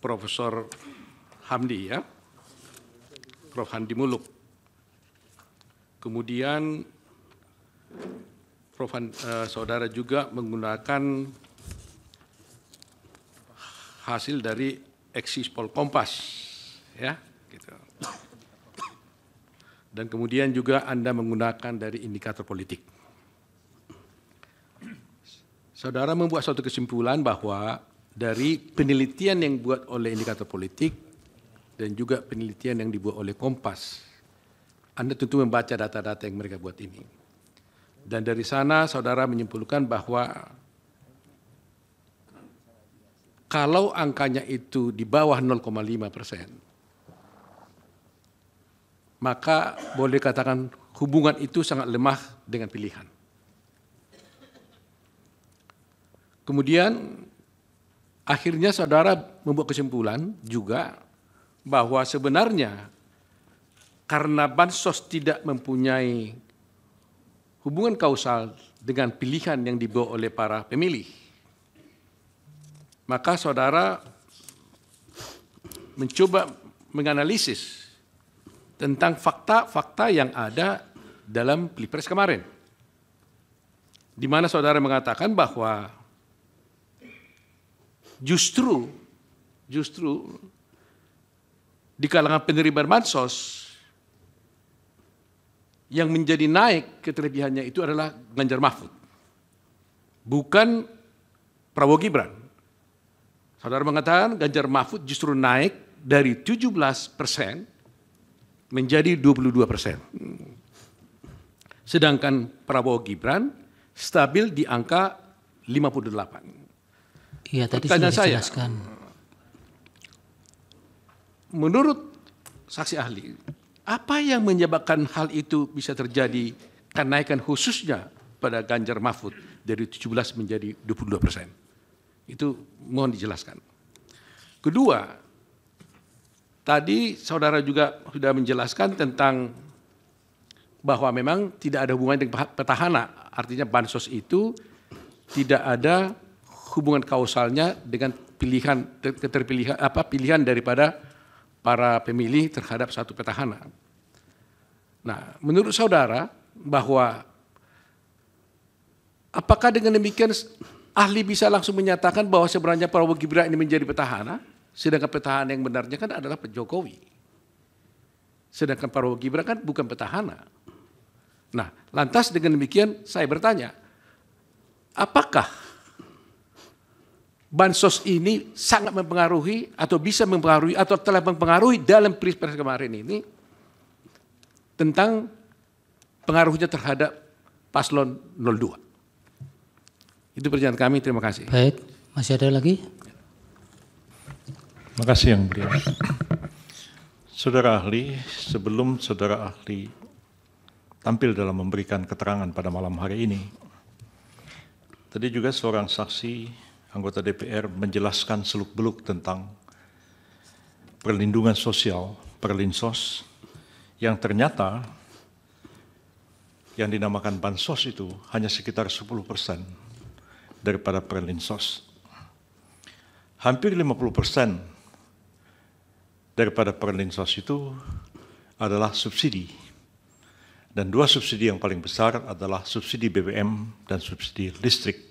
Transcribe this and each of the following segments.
Profesor Hamdi ya, Prof. Hamdi Muluk. Kemudian Prof. Han, eh, saudara juga menggunakan hasil dari eksis Pol Kompas ya, gitu. Dan kemudian juga Anda menggunakan dari indikator politik. Saudara membuat suatu kesimpulan bahwa dari penelitian yang dibuat oleh indikator politik dan juga penelitian yang dibuat oleh Kompas. Anda tentu membaca data-data yang mereka buat ini. Dan dari sana saudara menyimpulkan bahwa kalau angkanya itu di bawah 0,5 persen, maka boleh katakan hubungan itu sangat lemah dengan pilihan. Kemudian Akhirnya saudara membuat kesimpulan juga bahwa sebenarnya karena bansos tidak mempunyai hubungan kausal dengan pilihan yang dibawa oleh para pemilih, maka saudara mencoba menganalisis tentang fakta-fakta yang ada dalam Pilpres kemarin. Di mana saudara mengatakan bahwa justru justru di kalangan penerima bansos yang menjadi naik keterlebihannya itu adalah Ganjar Mahfud. Bukan Prabowo Gibran. Saudara mengatakan Ganjar Mahfud justru naik dari 17 persen menjadi 22 persen. Sedangkan Prabowo Gibran stabil di angka 58. Iya tadi sudah dijelaskan. Saya, menurut saksi ahli, apa yang menyebabkan hal itu bisa terjadi kenaikan khususnya pada Ganjar Mahfud dari 17 menjadi 22 persen? Itu mohon dijelaskan. Kedua, tadi saudara juga sudah menjelaskan tentang bahwa memang tidak ada hubungan dengan petahana. Artinya bansos itu tidak ada hubungan kausalnya dengan pilihan keterpilihan apa pilihan daripada para pemilih terhadap satu petahana. Nah, menurut saudara bahwa apakah dengan demikian ahli bisa langsung menyatakan bahwa sebenarnya Prabowo Gibran ini menjadi petahana, sedangkan petahana yang benarnya kan adalah Pak Jokowi. Sedangkan Prabowo Gibran kan bukan petahana. Nah, lantas dengan demikian saya bertanya, apakah bansos ini sangat mempengaruhi atau bisa mempengaruhi atau telah mempengaruhi dalam pilpres kemarin ini tentang pengaruhnya terhadap paslon 02. Itu perjalanan kami, terima kasih. Baik, masih ada lagi? Terima kasih yang mulia. Saudara ahli, sebelum saudara ahli tampil dalam memberikan keterangan pada malam hari ini, tadi juga seorang saksi anggota DPR menjelaskan seluk-beluk tentang perlindungan sosial, perlinsos, yang ternyata yang dinamakan bansos itu hanya sekitar 10 persen daripada perlinsos. Hampir 50 persen daripada perlinsos itu adalah subsidi. Dan dua subsidi yang paling besar adalah subsidi BBM dan subsidi listrik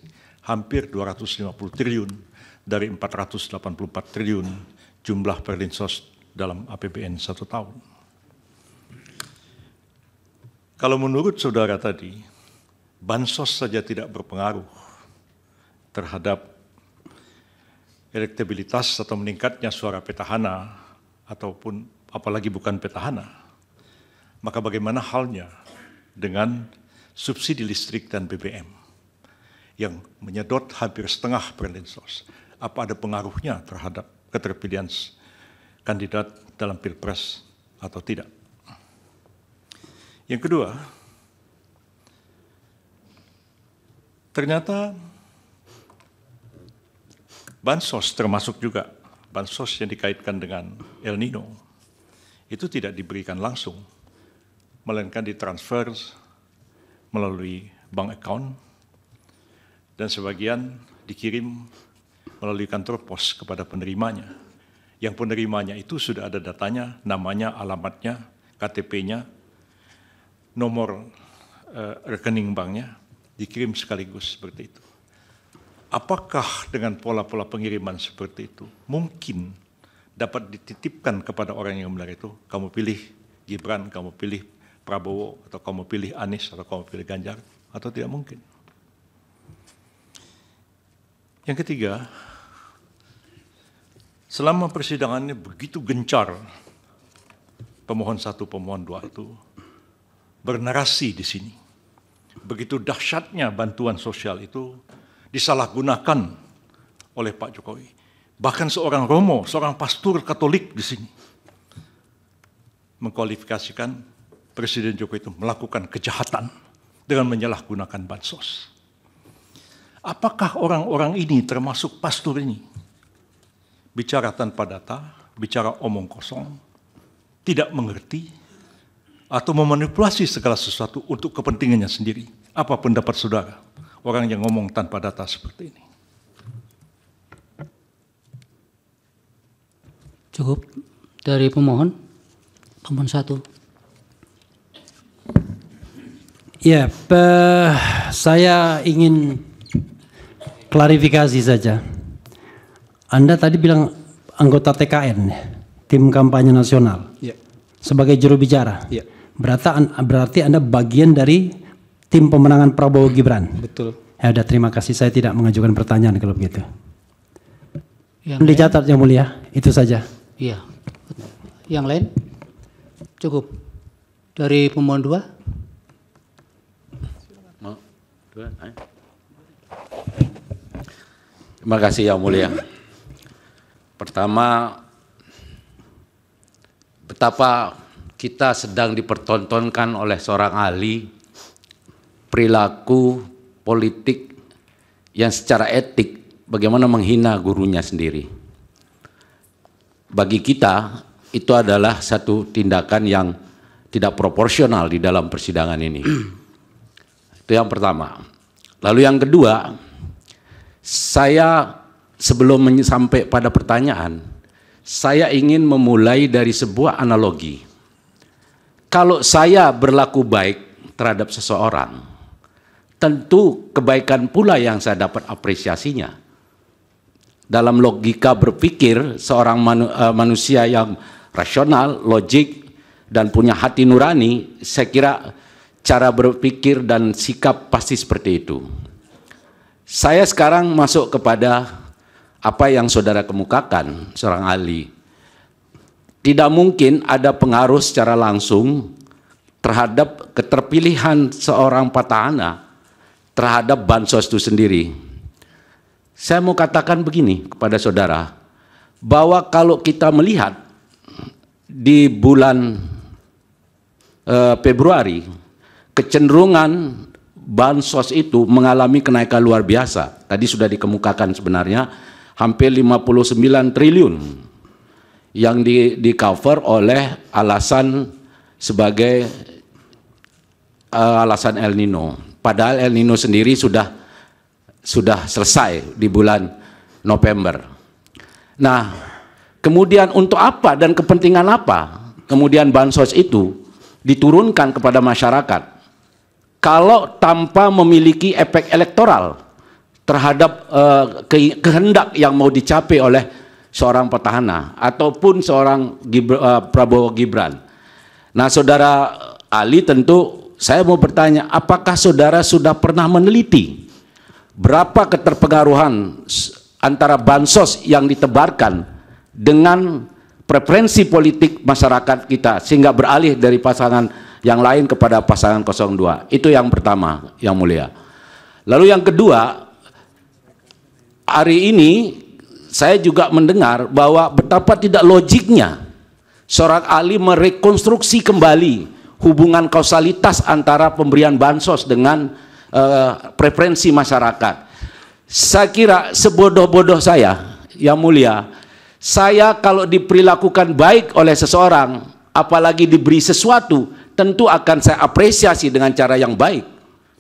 hampir 250 triliun dari 484 triliun jumlah perlinsos dalam APBN satu tahun. Kalau menurut saudara tadi, bansos saja tidak berpengaruh terhadap elektabilitas atau meningkatnya suara petahana ataupun apalagi bukan petahana. Maka bagaimana halnya dengan subsidi listrik dan BBM? yang menyedot hampir setengah perlinsos. Apa ada pengaruhnya terhadap keterpilihan kandidat dalam pilpres atau tidak? Yang kedua, ternyata bansos termasuk juga bansos yang dikaitkan dengan El Nino itu tidak diberikan langsung, melainkan ditransfer melalui bank account dan sebagian dikirim melalui kantor pos kepada penerimanya. Yang penerimanya itu sudah ada datanya, namanya, alamatnya, KTP-nya, nomor uh, rekening banknya, dikirim sekaligus seperti itu. Apakah dengan pola-pola pengiriman seperti itu mungkin dapat dititipkan kepada orang yang benar itu? Kamu pilih Gibran, kamu pilih Prabowo, atau kamu pilih Anies, atau kamu pilih Ganjar, atau tidak mungkin? Yang ketiga, selama persidangannya begitu gencar, pemohon satu, pemohon dua itu bernarasi di sini. Begitu dahsyatnya bantuan sosial itu disalahgunakan oleh Pak Jokowi. Bahkan seorang Romo, seorang pastor Katolik di sini mengkualifikasikan Presiden Jokowi itu melakukan kejahatan dengan menyalahgunakan bansos. Apakah orang-orang ini termasuk pastor ini? Bicara tanpa data, bicara omong kosong, tidak mengerti, atau memanipulasi segala sesuatu untuk kepentingannya sendiri. Apa pendapat saudara? Orang yang ngomong tanpa data seperti ini. Cukup dari pemohon. Pemohon satu. Ya, saya ingin klarifikasi saja. Anda tadi bilang anggota TKN, ya, tim kampanye nasional, ya. sebagai juru bicara. Ya. Berarti, berarti Anda bagian dari tim pemenangan Prabowo Gibran. Betul. Ya udah terima kasih saya tidak mengajukan pertanyaan kalau begitu. Yang Dicatat yang mulia, itu saja. Iya. Yang lain? Cukup. Dari pemohon dua? Mau dua? Ayo. Terima kasih Yang Mulia. Pertama, betapa kita sedang dipertontonkan oleh seorang ahli perilaku politik yang secara etik bagaimana menghina gurunya sendiri. Bagi kita itu adalah satu tindakan yang tidak proporsional di dalam persidangan ini. itu yang pertama. Lalu yang kedua, saya sebelum sampai pada pertanyaan, saya ingin memulai dari sebuah analogi. Kalau saya berlaku baik terhadap seseorang, tentu kebaikan pula yang saya dapat apresiasinya. Dalam logika berpikir seorang manu, e, manusia yang rasional, logik, dan punya hati nurani, saya kira cara berpikir dan sikap pasti seperti itu. Saya sekarang masuk kepada apa yang saudara kemukakan, seorang ahli. Tidak mungkin ada pengaruh secara langsung terhadap keterpilihan seorang petahana terhadap bansos itu sendiri. Saya mau katakan begini kepada saudara, bahwa kalau kita melihat di bulan eh, Februari, kecenderungan bansos itu mengalami kenaikan luar biasa. Tadi sudah dikemukakan sebenarnya hampir 59 triliun yang di, di cover oleh alasan sebagai uh, alasan El Nino. Padahal El Nino sendiri sudah sudah selesai di bulan November. Nah, kemudian untuk apa dan kepentingan apa kemudian bansos itu diturunkan kepada masyarakat? kalau tanpa memiliki efek elektoral terhadap uh, kehendak yang mau dicapai oleh seorang petahana ataupun seorang Gibr uh, eh, Prabowo Gibran. Nah, saudara Ali tentu saya mau bertanya, apakah saudara sudah pernah meneliti berapa keterpengaruhan antara bansos yang ditebarkan dengan preferensi politik masyarakat kita sehingga beralih dari pasangan yang lain kepada pasangan 02. Itu yang pertama, yang mulia. Lalu yang kedua, hari ini saya juga mendengar bahwa betapa tidak logiknya seorang ahli merekonstruksi kembali hubungan kausalitas antara pemberian bansos dengan uh, preferensi masyarakat. Saya kira sebodoh-bodoh saya, yang mulia, saya kalau diperlakukan baik oleh seseorang, apalagi diberi sesuatu, tentu akan saya apresiasi dengan cara yang baik.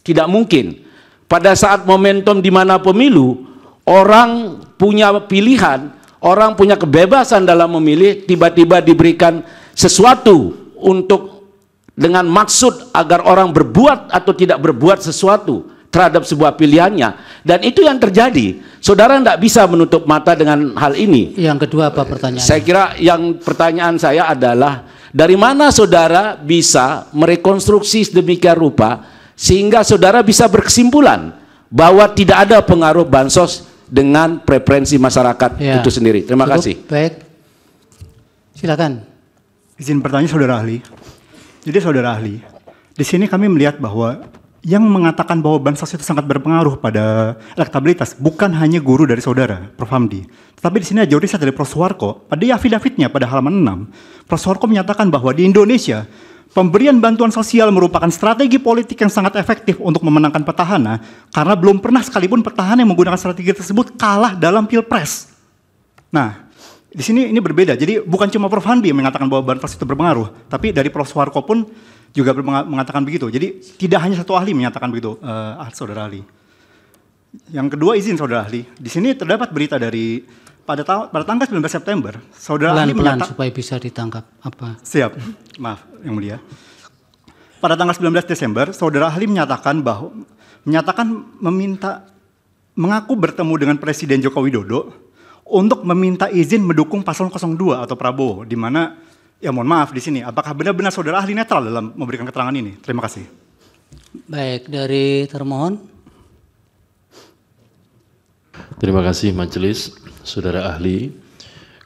Tidak mungkin. Pada saat momentum di mana pemilu, orang punya pilihan, orang punya kebebasan dalam memilih, tiba-tiba diberikan sesuatu untuk dengan maksud agar orang berbuat atau tidak berbuat sesuatu terhadap sebuah pilihannya dan itu yang terjadi saudara tidak bisa menutup mata dengan hal ini yang kedua apa pertanyaan saya kira yang pertanyaan saya adalah dari mana saudara bisa merekonstruksi sedemikian rupa sehingga saudara bisa berkesimpulan bahwa tidak ada pengaruh bansos dengan preferensi masyarakat ya. itu sendiri. Terima Cukup, kasih. Baik. Silakan. Izin bertanya saudara ahli. Jadi saudara ahli, di sini kami melihat bahwa yang mengatakan bahwa bansos itu sangat berpengaruh pada elektabilitas bukan hanya guru dari saudara Prof Hamdi, tetapi di sini ada riset dari Prof Suwarko pada afidavitnya pada halaman 6. Prof Suwarko menyatakan bahwa di Indonesia Pemberian bantuan sosial merupakan strategi politik yang sangat efektif untuk memenangkan petahana karena belum pernah sekalipun petahana yang menggunakan strategi tersebut kalah dalam pilpres. Nah, di sini ini berbeda. Jadi bukan cuma Prof Hamdi yang mengatakan bahwa bansos itu berpengaruh, tapi dari Prof Suwarko pun juga mengatakan begitu. Jadi tidak hanya satu ahli menyatakan begitu, uh, saudara ahli. Yang kedua izin saudara ahli. Di sini terdapat berita dari pada ta pada tanggal 19 September, saudara pelan, ahli pelan supaya bisa ditangkap apa? Siap. Maaf, yang mulia. Pada tanggal 19 Desember, saudara ahli menyatakan bahwa menyatakan meminta mengaku bertemu dengan Presiden Joko Widodo untuk meminta izin mendukung paslon 02 atau Prabowo di mana Ya mohon maaf di sini, apakah benar-benar saudara ahli netral dalam memberikan keterangan ini? Terima kasih. Baik, dari termohon. Terima kasih majelis, saudara ahli.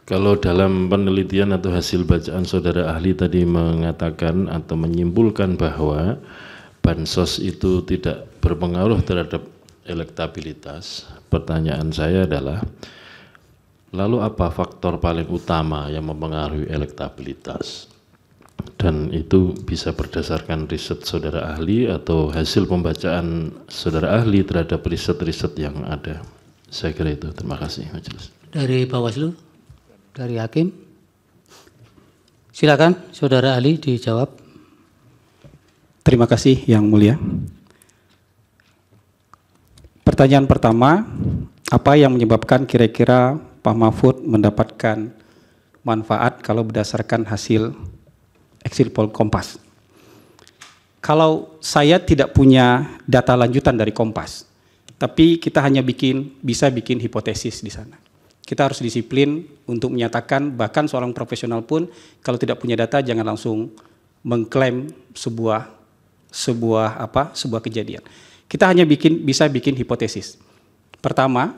Kalau dalam penelitian atau hasil bacaan saudara ahli tadi mengatakan atau menyimpulkan bahwa bansos itu tidak berpengaruh terhadap elektabilitas, pertanyaan saya adalah Lalu apa faktor paling utama yang mempengaruhi elektabilitas? Dan itu bisa berdasarkan riset saudara ahli atau hasil pembacaan saudara ahli terhadap riset-riset yang ada. Saya kira itu. Terima kasih majelis. Dari Bawaslu, dari Hakim. Silakan saudara ahli dijawab. Terima kasih yang mulia. Pertanyaan pertama, apa yang menyebabkan kira-kira Pak Mahfud mendapatkan manfaat kalau berdasarkan hasil exit poll Kompas. Kalau saya tidak punya data lanjutan dari Kompas, tapi kita hanya bikin bisa bikin hipotesis di sana. Kita harus disiplin untuk menyatakan bahkan seorang profesional pun kalau tidak punya data jangan langsung mengklaim sebuah sebuah apa sebuah kejadian. Kita hanya bikin bisa bikin hipotesis. Pertama,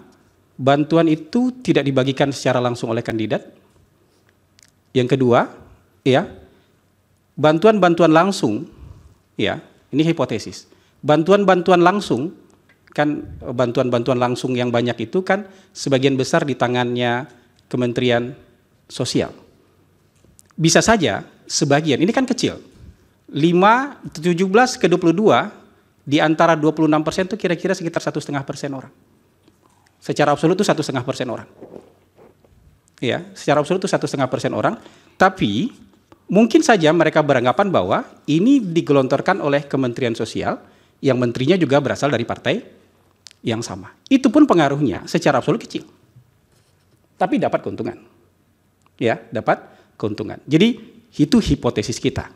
bantuan itu tidak dibagikan secara langsung oleh kandidat. Yang kedua, ya, bantuan-bantuan langsung, ya, ini hipotesis. Bantuan-bantuan langsung kan eh, bantuan-bantuan langsung yang banyak itu kan sebagian besar di tangannya Kementerian Sosial. Bisa saja sebagian, ini kan kecil. 5 17 ke 22 di antara 26 persen itu kira-kira sekitar satu setengah persen orang Secara absolut itu satu setengah persen orang. Ya, secara absolut itu satu setengah persen orang. Tapi mungkin saja mereka beranggapan bahwa ini digelontorkan oleh Kementerian Sosial yang menterinya juga berasal dari partai yang sama. Itu pun pengaruhnya secara absolut kecil. Tapi dapat keuntungan. Ya, dapat keuntungan. Jadi itu hipotesis kita.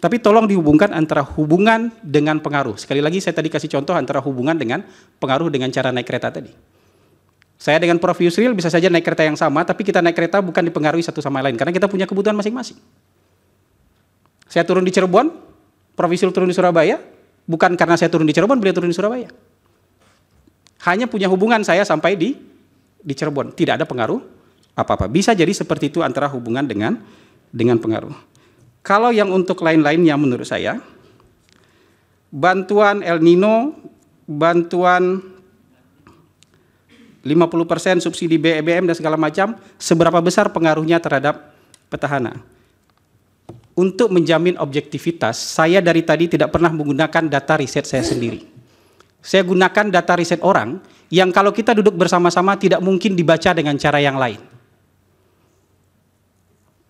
Tapi tolong dihubungkan antara hubungan dengan pengaruh. Sekali lagi saya tadi kasih contoh antara hubungan dengan pengaruh dengan cara naik kereta tadi. Saya dengan Prof. Yusril bisa saja naik kereta yang sama, tapi kita naik kereta bukan dipengaruhi satu sama lain, karena kita punya kebutuhan masing-masing. Saya turun di Cirebon, Prof. Yusril turun di Surabaya, bukan karena saya turun di Cirebon, beliau turun di Surabaya. Hanya punya hubungan saya sampai di di Cirebon, tidak ada pengaruh apa-apa. Bisa jadi seperti itu antara hubungan dengan dengan pengaruh. Kalau yang untuk lain-lainnya menurut saya, bantuan El Nino, bantuan 50% subsidi BBM e dan segala macam, seberapa besar pengaruhnya terhadap petahana? Untuk menjamin objektivitas, saya dari tadi tidak pernah menggunakan data riset saya sendiri. Saya gunakan data riset orang yang kalau kita duduk bersama-sama tidak mungkin dibaca dengan cara yang lain.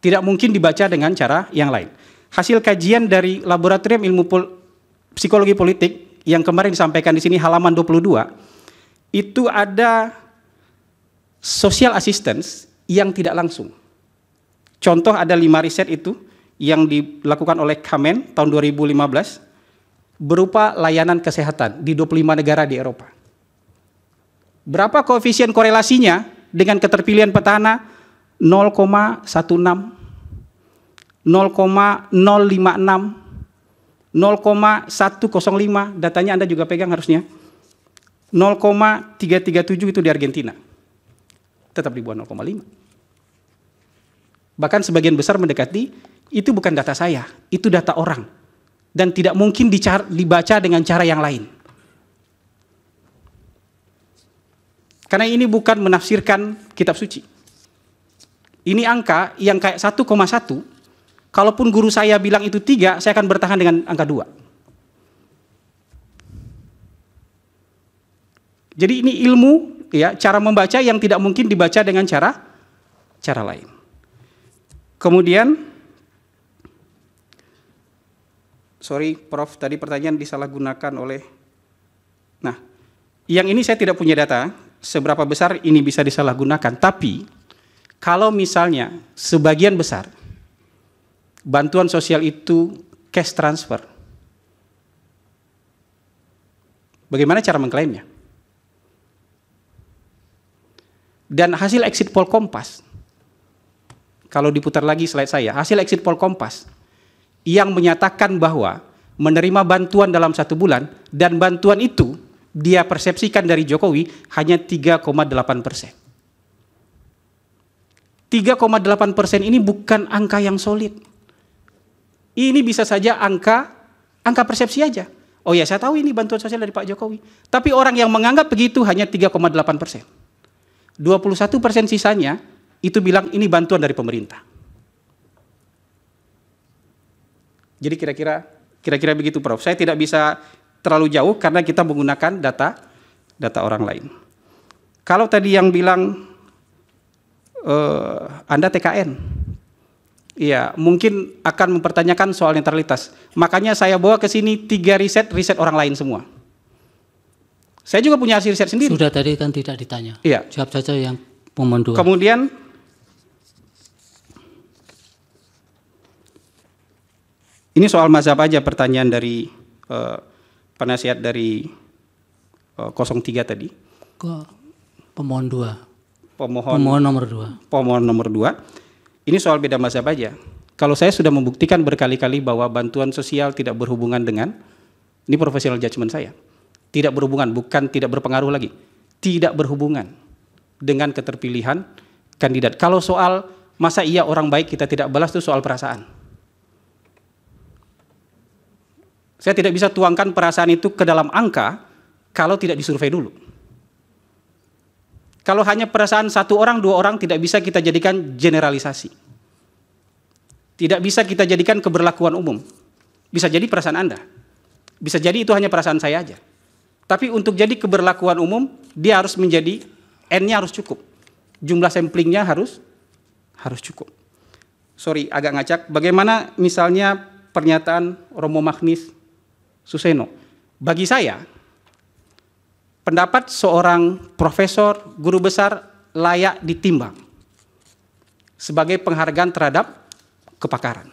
Tidak mungkin dibaca dengan cara yang lain. Hasil kajian dari Laboratorium Ilmu Psikologi Politik yang kemarin disampaikan di sini halaman 22 itu ada social assistance yang tidak langsung. Contoh ada lima riset itu yang dilakukan oleh Kamen tahun 2015 berupa layanan kesehatan di 25 negara di Eropa. Berapa koefisien korelasinya dengan keterpilihan petahana? 0,16, 0,056, 0,105, datanya Anda juga pegang harusnya. 0,337 itu di Argentina. Tetap di bawah 0,5. Bahkan sebagian besar mendekati, itu bukan data saya, itu data orang. Dan tidak mungkin dicar, dibaca dengan cara yang lain. Karena ini bukan menafsirkan kitab suci. Ini angka yang kayak 1,1, kalaupun guru saya bilang itu 3, saya akan bertahan dengan angka 2. Jadi ini ilmu ya, cara membaca yang tidak mungkin dibaca dengan cara cara lain. Kemudian sorry Prof, tadi pertanyaan disalahgunakan oleh Nah, yang ini saya tidak punya data seberapa besar ini bisa disalahgunakan, tapi kalau misalnya sebagian besar bantuan sosial itu cash transfer. Bagaimana cara mengklaimnya? Dan hasil exit poll Kompas, kalau diputar lagi slide saya, hasil exit poll Kompas yang menyatakan bahwa menerima bantuan dalam satu bulan dan bantuan itu dia persepsikan dari Jokowi hanya 3,8 persen. 3,8 persen ini bukan angka yang solid. Ini bisa saja angka angka persepsi aja. Oh ya saya tahu ini bantuan sosial dari Pak Jokowi. Tapi orang yang menganggap begitu hanya 3,8 persen. 21 persen sisanya itu bilang ini bantuan dari pemerintah. Jadi kira-kira kira-kira begitu Prof. Saya tidak bisa terlalu jauh karena kita menggunakan data data orang lain. Kalau tadi yang bilang uh, Anda TKN. ya mungkin akan mempertanyakan soal netralitas. Makanya saya bawa ke sini tiga riset riset orang lain semua. Saya juga punya hasil riset sendiri. Sudah tadi kan tidak ditanya. Iya. Jawab saja yang pemohon dua. Kemudian ini soal mazhab aja pertanyaan dari uh, penasihat dari uh, eh, 03 tadi. Ke pemohon dua. Pemohon, pemohon nomor dua. Pemohon nomor dua. Ini soal beda mazhab aja. Kalau saya sudah membuktikan berkali-kali bahwa bantuan sosial tidak berhubungan dengan ini profesional judgement saya tidak berhubungan, bukan tidak berpengaruh lagi. Tidak berhubungan dengan keterpilihan kandidat. Kalau soal masa iya orang baik kita tidak balas itu soal perasaan. Saya tidak bisa tuangkan perasaan itu ke dalam angka kalau tidak disurvei dulu. Kalau hanya perasaan satu orang, dua orang tidak bisa kita jadikan generalisasi. Tidak bisa kita jadikan keberlakuan umum. Bisa jadi perasaan Anda. Bisa jadi itu hanya perasaan saya aja. Tapi untuk jadi keberlakuan umum, dia harus menjadi n-nya harus cukup. Jumlah samplingnya harus harus cukup. Sorry, agak ngacak. Bagaimana misalnya pernyataan Romo Magnis Suseno? Bagi saya, pendapat seorang profesor, guru besar layak ditimbang sebagai penghargaan terhadap kepakaran.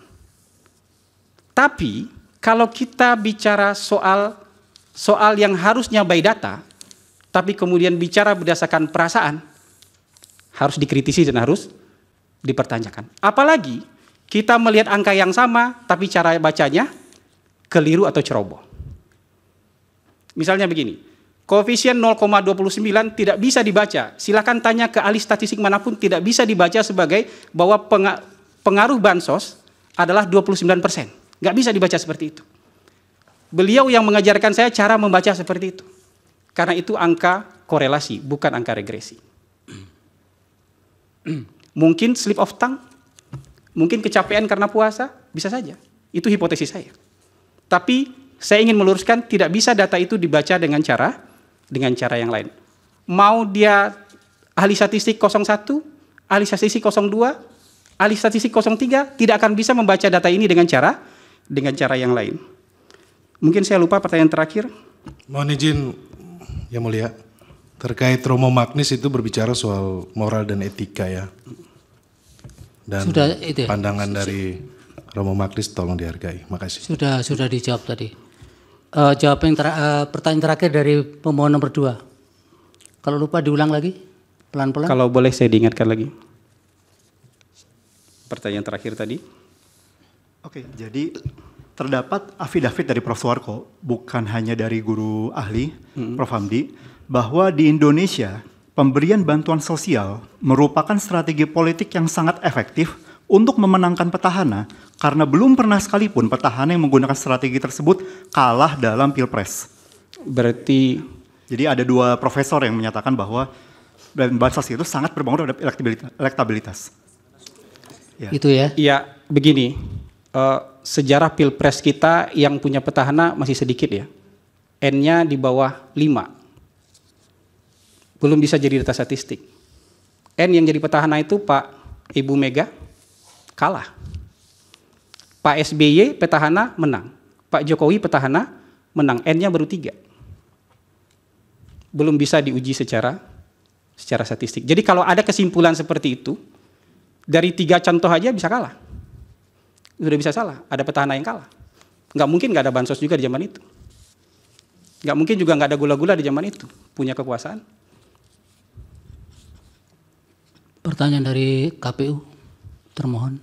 Tapi kalau kita bicara soal soal yang harusnya by data, tapi kemudian bicara berdasarkan perasaan, harus dikritisi dan harus dipertanyakan. Apalagi kita melihat angka yang sama, tapi cara bacanya keliru atau ceroboh. Misalnya begini, koefisien 0,29 tidak bisa dibaca. Silakan tanya ke ahli statistik manapun tidak bisa dibaca sebagai bahwa pengaruh bansos adalah 29 persen. Gak bisa dibaca seperti itu. Beliau yang mengajarkan saya cara membaca seperti itu. Karena itu angka korelasi, bukan angka regresi. mungkin sleep of tongue, mungkin kecapean karena puasa, bisa saja. Itu hipotesis saya. Tapi saya ingin meluruskan tidak bisa data itu dibaca dengan cara dengan cara yang lain. Mau dia ahli statistik 01, ahli statistik 02, ahli statistik 03 tidak akan bisa membaca data ini dengan cara dengan cara yang lain. Mungkin saya lupa pertanyaan terakhir. Mohon izin yang mulia. Terkait Romo Magnis itu berbicara soal moral dan etika ya. Dan sudah, itu, ya? pandangan sudah. dari Romo Magnis tolong dihargai. Makasih. Sudah sudah dijawab tadi. Uh, jawab yang ter, uh, eh, pertanyaan terakhir dari pemohon nomor dua. Kalau lupa diulang lagi pelan-pelan. Kalau boleh saya diingatkan lagi. Pertanyaan terakhir tadi. Oke, jadi terdapat afidavit dari Prof. Warko, bukan hanya dari guru ahli hmm. Prof. Hamdi, bahwa di Indonesia pemberian bantuan sosial merupakan strategi politik yang sangat efektif untuk memenangkan petahana karena belum pernah sekalipun petahana yang menggunakan strategi tersebut kalah dalam pilpres. Berarti jadi ada dua profesor yang menyatakan bahwa bansos itu sangat berpengaruh terhadap elektabilitas. elektabilitas. Ya. Itu ya? Iya, begini. Uh, sejarah pilpres kita yang punya petahana masih sedikit ya. N-nya di bawah 5. Belum bisa jadi data statistik. N yang jadi petahana itu Pak Ibu Mega kalah. Pak SBY petahana menang. Pak Jokowi petahana menang. N-nya baru 3. Belum bisa diuji secara secara statistik. Jadi kalau ada kesimpulan seperti itu, dari tiga contoh aja bisa kalah sudah bisa salah. Ada petahana yang kalah. Nggak mungkin nggak ada bansos juga di zaman itu. Nggak mungkin juga nggak ada gula-gula di zaman itu. Punya kekuasaan. Pertanyaan dari KPU, termohon.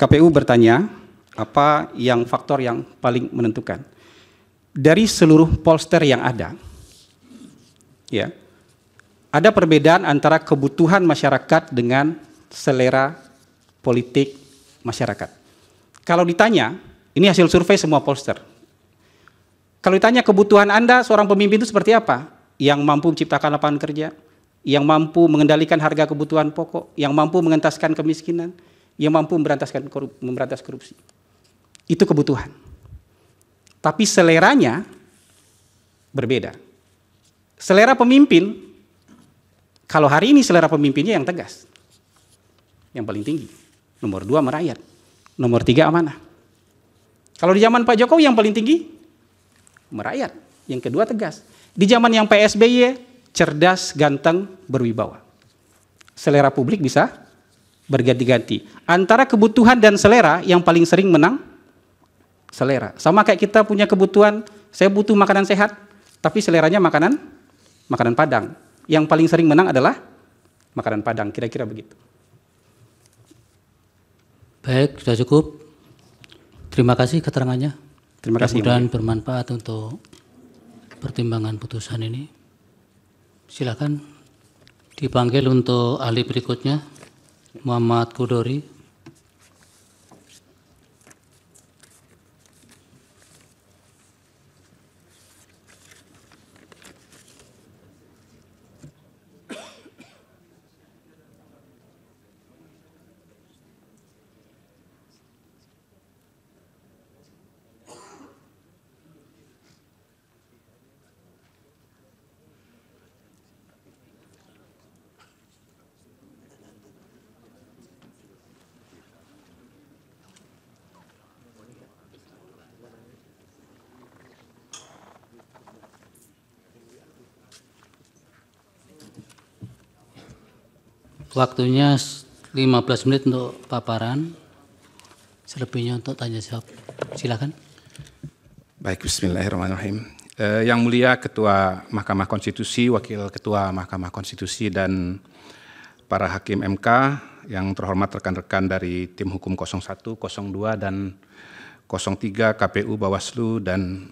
KPU bertanya, apa yang faktor yang paling menentukan? Dari seluruh polster yang ada, ya, ada perbedaan antara kebutuhan masyarakat dengan selera politik masyarakat. Kalau ditanya, ini hasil survei semua pollster. Kalau ditanya kebutuhan Anda seorang pemimpin itu seperti apa? Yang mampu menciptakan lapangan kerja, yang mampu mengendalikan harga kebutuhan pokok, yang mampu mengentaskan kemiskinan, yang mampu memberantaskan korup, memberantas korupsi. Itu kebutuhan. Tapi seleranya berbeda. Selera pemimpin, kalau hari ini selera pemimpinnya yang tegas, yang paling tinggi. Nomor dua merakyat. Nomor tiga amanah. Kalau di zaman Pak Jokowi yang paling tinggi merakyat. Yang kedua tegas. Di zaman yang PSBY cerdas, ganteng, berwibawa. Selera publik bisa berganti-ganti. Antara kebutuhan dan selera yang paling sering menang selera. Sama kayak kita punya kebutuhan, saya butuh makanan sehat, tapi seleranya makanan makanan Padang. Yang paling sering menang adalah makanan Padang, kira-kira begitu. Baik, sudah cukup. Terima kasih keterangannya. Terima kasih. Mudah-mudahan bermanfaat untuk pertimbangan putusan ini. Silakan dipanggil untuk ahli berikutnya, Muhammad Kudori. Waktunya 15 menit untuk paparan, selebihnya untuk tanya jawab. Silakan. Baik, bismillahirrahmanirrahim. Eh, yang mulia Ketua Mahkamah Konstitusi, Wakil Ketua Mahkamah Konstitusi dan para hakim MK yang terhormat rekan-rekan dari tim hukum 01, 02 dan 03 KPU Bawaslu dan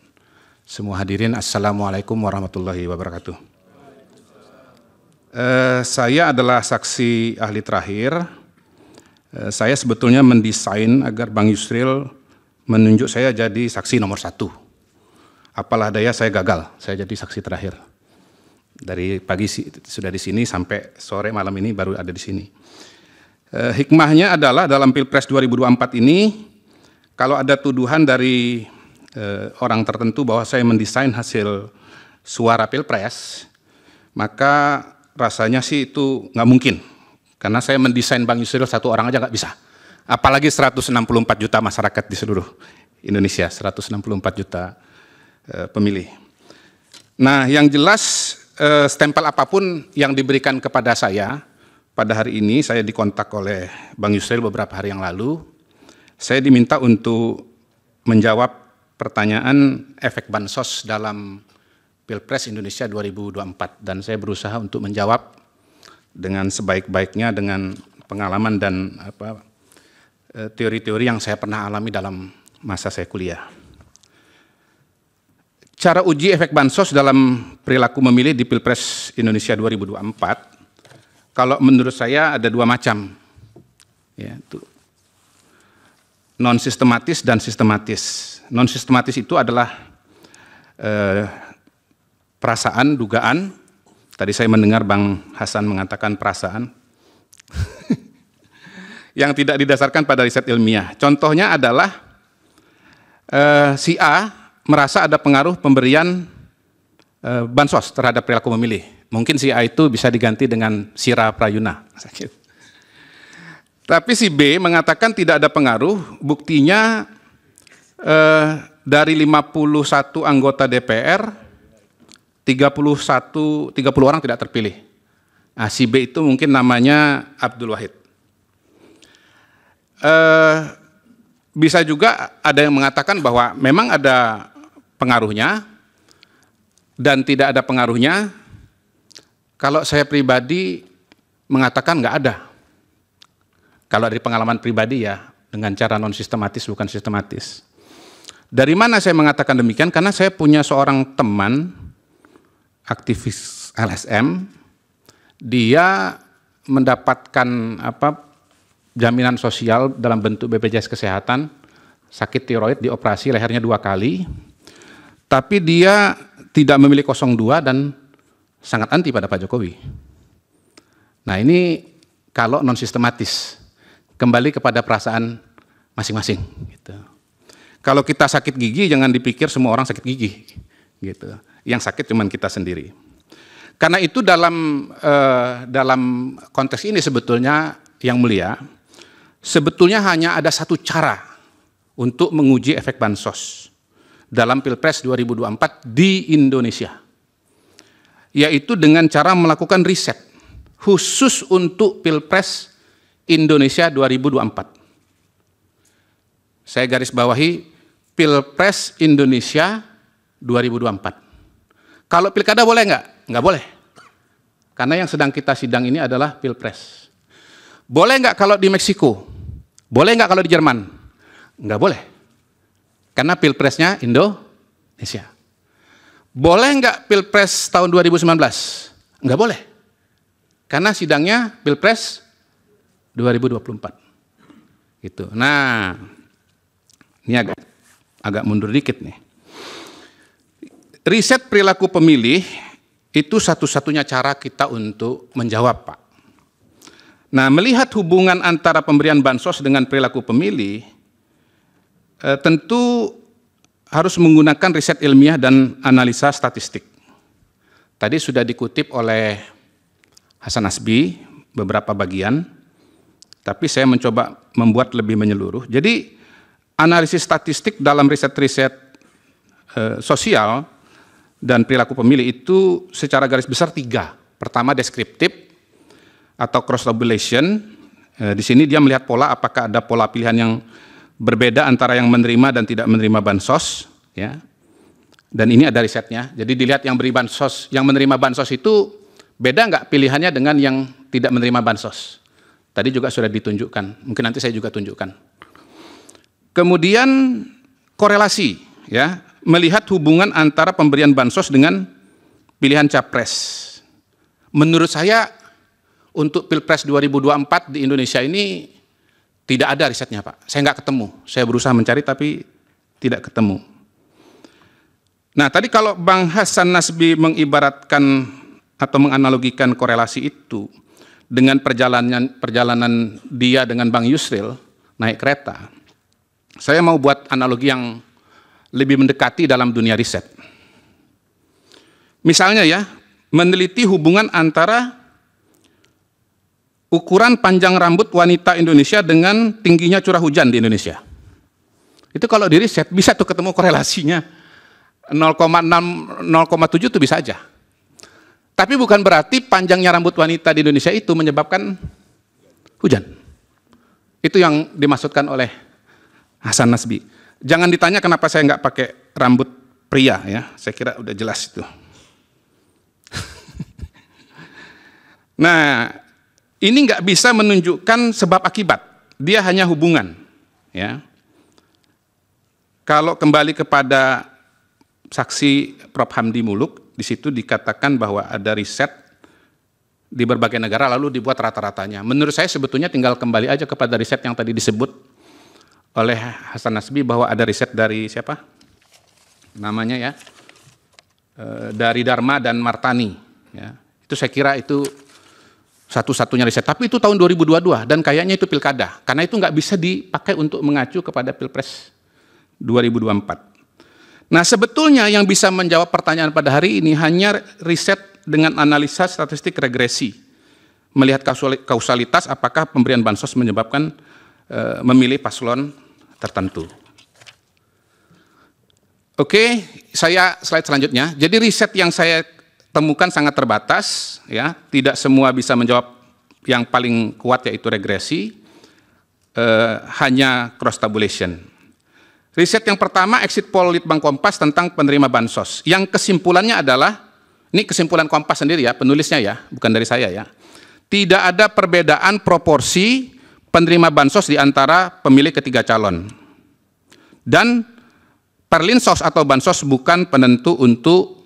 semua hadirin Assalamualaikum warahmatullahi wabarakatuh. Eh, saya adalah saksi ahli terakhir. Eh, saya sebetulnya mendesain agar Bang Yusril menunjuk saya jadi saksi nomor satu. Apalah daya saya gagal, saya jadi saksi terakhir. Dari pagi sudah di sini sampai sore malam ini baru ada di sini. Eh, hikmahnya adalah dalam Pilpres 2024 ini, kalau ada tuduhan dari orang tertentu bahwa saya mendesain hasil suara Pilpres, maka rasanya sih itu nggak mungkin. Karena saya mendesain bang Yusril satu orang aja nggak bisa. Apalagi 164 juta masyarakat di seluruh Indonesia, 164 juta e, pemilih. Nah, yang jelas e, stempel apapun yang diberikan kepada saya pada hari ini, saya dikontak oleh Bang Yusril beberapa hari yang lalu. Saya diminta untuk menjawab pertanyaan efek bansos dalam Pilpres Indonesia 2024 dan saya berusaha untuk menjawab dengan sebaik-baiknya dengan pengalaman dan apa e, teori-teori yang saya pernah alami dalam masa saya kuliah. Cara uji efek bansos dalam perilaku memilih di Pilpres Indonesia 2024, kalau menurut saya ada dua macam, yaitu non sistematis dan sistematis. Non sistematis itu adalah eh, perasaan, dugaan. Tadi saya mendengar Bang Hasan mengatakan perasaan. yang tidak didasarkan pada riset ilmiah. Contohnya adalah eh, si A merasa ada pengaruh pemberian eh, bansos terhadap perilaku memilih. Mungkin si A itu bisa diganti dengan Sira Prayuna. Sakit. Tapi si B mengatakan tidak ada pengaruh, buktinya eh, dari 51 anggota DPR 31 30 orang tidak terpilih. Nah, si B itu mungkin namanya Abdul Wahid. Eh, bisa juga ada yang mengatakan bahwa memang ada pengaruhnya dan tidak ada pengaruhnya. Kalau saya pribadi mengatakan nggak ada. Kalau dari pengalaman pribadi ya dengan cara non sistematis bukan sistematis. Dari mana saya mengatakan demikian? Karena saya punya seorang teman aktivis LSM dia mendapatkan apa jaminan sosial dalam bentuk BPJS kesehatan sakit tiroid dioperasi lehernya dua kali tapi dia tidak memilih 02 dan sangat anti pada Pak Jokowi. Nah ini kalau non sistematis kembali kepada perasaan masing-masing. Gitu. Kalau kita sakit gigi jangan dipikir semua orang sakit gigi gitu yang sakit cuma kita sendiri. Karena itu dalam eh, dalam konteks ini sebetulnya yang mulia, sebetulnya hanya ada satu cara untuk menguji efek bansos dalam Pilpres 2024 di Indonesia. Yaitu dengan cara melakukan riset khusus untuk Pilpres Indonesia 2024. Saya garis bawahi Pilpres Indonesia 2024. Kalau pilkada boleh nggak? Nggak boleh. Karena yang sedang kita sidang ini adalah pilpres. Boleh nggak kalau di Meksiko? Boleh nggak kalau di Jerman? Nggak boleh. Karena pilpresnya Indonesia. Boleh nggak pilpres tahun 2019? Nggak boleh. Karena sidangnya pilpres 2024. Gitu. Nah, ini agak agak mundur dikit nih. Riset perilaku pemilih itu satu-satunya cara kita untuk menjawab, Pak. Nah, melihat hubungan antara pemberian bansos dengan perilaku pemilih, eh, tentu harus menggunakan riset ilmiah dan analisa statistik. Tadi sudah dikutip oleh Hasan Asbi beberapa bagian, tapi saya mencoba membuat lebih menyeluruh. Jadi, analisis statistik dalam riset-riset eh, sosial dan perilaku pemilih itu secara garis besar tiga. Pertama deskriptif atau cross tabulation. Eh, di sini dia melihat pola apakah ada pola pilihan yang berbeda antara yang menerima dan tidak menerima bansos, ya. Dan ini ada risetnya. Jadi dilihat yang beri bansos, yang menerima bansos itu beda nggak pilihannya dengan yang tidak menerima bansos. Tadi juga sudah ditunjukkan. Mungkin nanti saya juga tunjukkan. Kemudian korelasi, ya melihat hubungan antara pemberian bansos dengan pilihan capres. Menurut saya untuk Pilpres 2024 di Indonesia ini tidak ada risetnya Pak. Saya nggak ketemu. Saya berusaha mencari tapi tidak ketemu. Nah tadi kalau Bang Hasan Nasbi mengibaratkan atau menganalogikan korelasi itu dengan perjalanan perjalanan dia dengan Bang Yusril naik kereta. Saya mau buat analogi yang lebih mendekati dalam dunia riset. Misalnya ya, meneliti hubungan antara ukuran panjang rambut wanita Indonesia dengan tingginya curah hujan di Indonesia. Itu kalau di riset bisa tuh ketemu korelasinya 0,6 0,7 itu bisa aja. Tapi bukan berarti panjangnya rambut wanita di Indonesia itu menyebabkan hujan. Itu yang dimaksudkan oleh Hasan Nasbi. Jangan ditanya kenapa saya nggak pakai rambut pria ya. Saya kira udah jelas itu. nah, ini nggak bisa menunjukkan sebab akibat. Dia hanya hubungan. Ya. Kalau kembali kepada saksi Prof Hamdi Muluk, di situ dikatakan bahwa ada riset di berbagai negara lalu dibuat rata-ratanya. Menurut saya sebetulnya tinggal kembali aja kepada riset yang tadi disebut oleh Hasan Nasbi bahwa ada riset dari siapa? Namanya ya. Eh, dari Dharma dan Martani ya. Itu saya kira itu satu-satunya riset. Tapi itu tahun 2022 dan kayaknya itu pilkada. Karena itu nggak bisa dipakai untuk mengacu kepada pilpres 2024. Nah sebetulnya yang bisa menjawab pertanyaan pada hari ini hanya riset dengan analisa statistik regresi. Melihat kausalitas apakah pemberian bansos menyebabkan eh, memilih paslon tertentu. Oke, saya slide selanjutnya. Jadi riset yang saya temukan sangat terbatas, ya tidak semua bisa menjawab yang paling kuat yaitu regresi, eh, hanya cross tabulation. Riset yang pertama exit poll Litbang Kompas tentang penerima bansos. Yang kesimpulannya adalah ini kesimpulan Kompas sendiri ya, penulisnya ya, bukan dari saya ya. Tidak ada perbedaan proporsi penerima bansos di antara pemilih ketiga calon. Dan perlinsos atau bansos bukan penentu untuk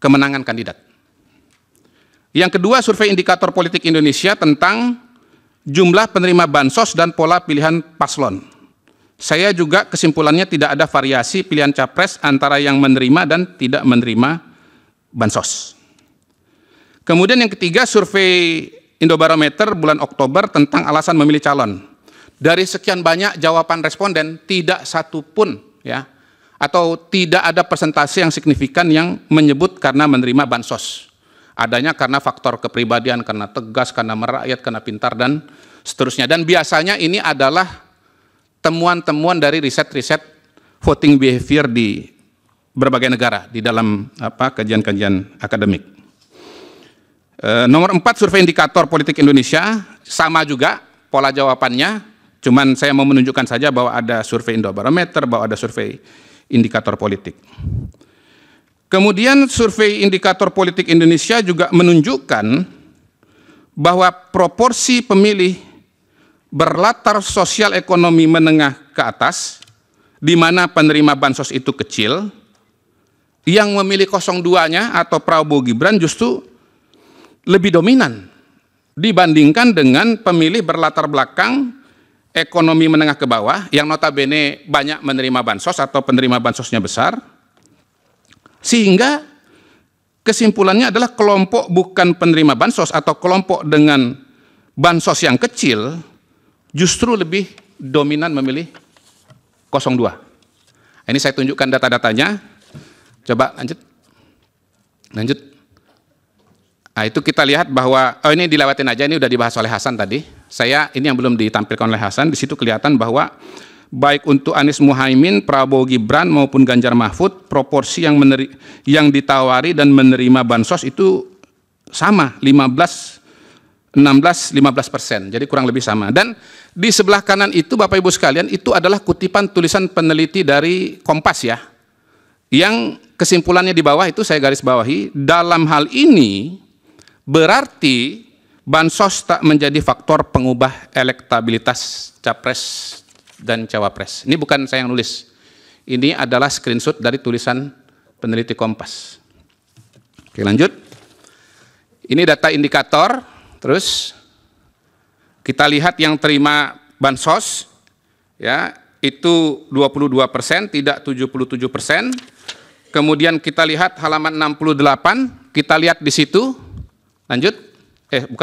kemenangan kandidat. Yang kedua, survei indikator politik Indonesia tentang jumlah penerima bansos dan pola pilihan paslon. Saya juga kesimpulannya tidak ada variasi pilihan capres antara yang menerima dan tidak menerima bansos. Kemudian yang ketiga, survei Indobarometer bulan Oktober tentang alasan memilih calon. Dari sekian banyak jawaban responden, tidak satu pun ya atau tidak ada presentasi yang signifikan yang menyebut karena menerima bansos. Adanya karena faktor kepribadian, karena tegas, karena merakyat, karena pintar dan seterusnya. Dan biasanya ini adalah temuan-temuan dari riset-riset voting behavior di berbagai negara di dalam apa kajian-kajian akademik. Eh, nomor empat survei indikator politik Indonesia sama juga pola jawabannya, cuman saya mau menunjukkan saja bahwa ada survei Indobarometer, bahwa ada survei indikator politik. Kemudian survei indikator politik Indonesia juga menunjukkan bahwa proporsi pemilih berlatar sosial ekonomi menengah ke atas di mana penerima bansos itu kecil, yang memilih 02-nya atau Prabowo Gibran justru lebih dominan dibandingkan dengan pemilih berlatar belakang ekonomi menengah ke bawah yang notabene banyak menerima bansos atau penerima bansosnya besar. Sehingga kesimpulannya adalah kelompok bukan penerima bansos atau kelompok dengan bansos yang kecil justru lebih dominan memilih 02. Ini saya tunjukkan data-datanya. Coba lanjut. Lanjut. Nah, itu kita lihat bahwa oh ini dilewatin aja ini udah dibahas oleh Hasan tadi. Saya ini yang belum ditampilkan oleh Hasan di situ kelihatan bahwa baik untuk Anies Muhaimin, Prabowo Gibran maupun Ganjar Mahfud proporsi yang meneri, yang ditawari dan menerima bansos itu sama 15 16 15 persen jadi kurang lebih sama dan di sebelah kanan itu Bapak Ibu sekalian itu adalah kutipan tulisan peneliti dari Kompas ya yang kesimpulannya di bawah itu saya garis bawahi dalam hal ini Berarti bansos tak menjadi faktor pengubah elektabilitas capres dan cawapres. Ini bukan saya yang nulis. Ini adalah screenshot dari tulisan peneliti Kompas. Oke, lanjut. Ini data indikator, terus kita lihat yang terima bansos ya, itu 22 persen, tidak 77 persen. Kemudian kita lihat halaman 68, kita lihat di situ Lanjut. Eh, bukan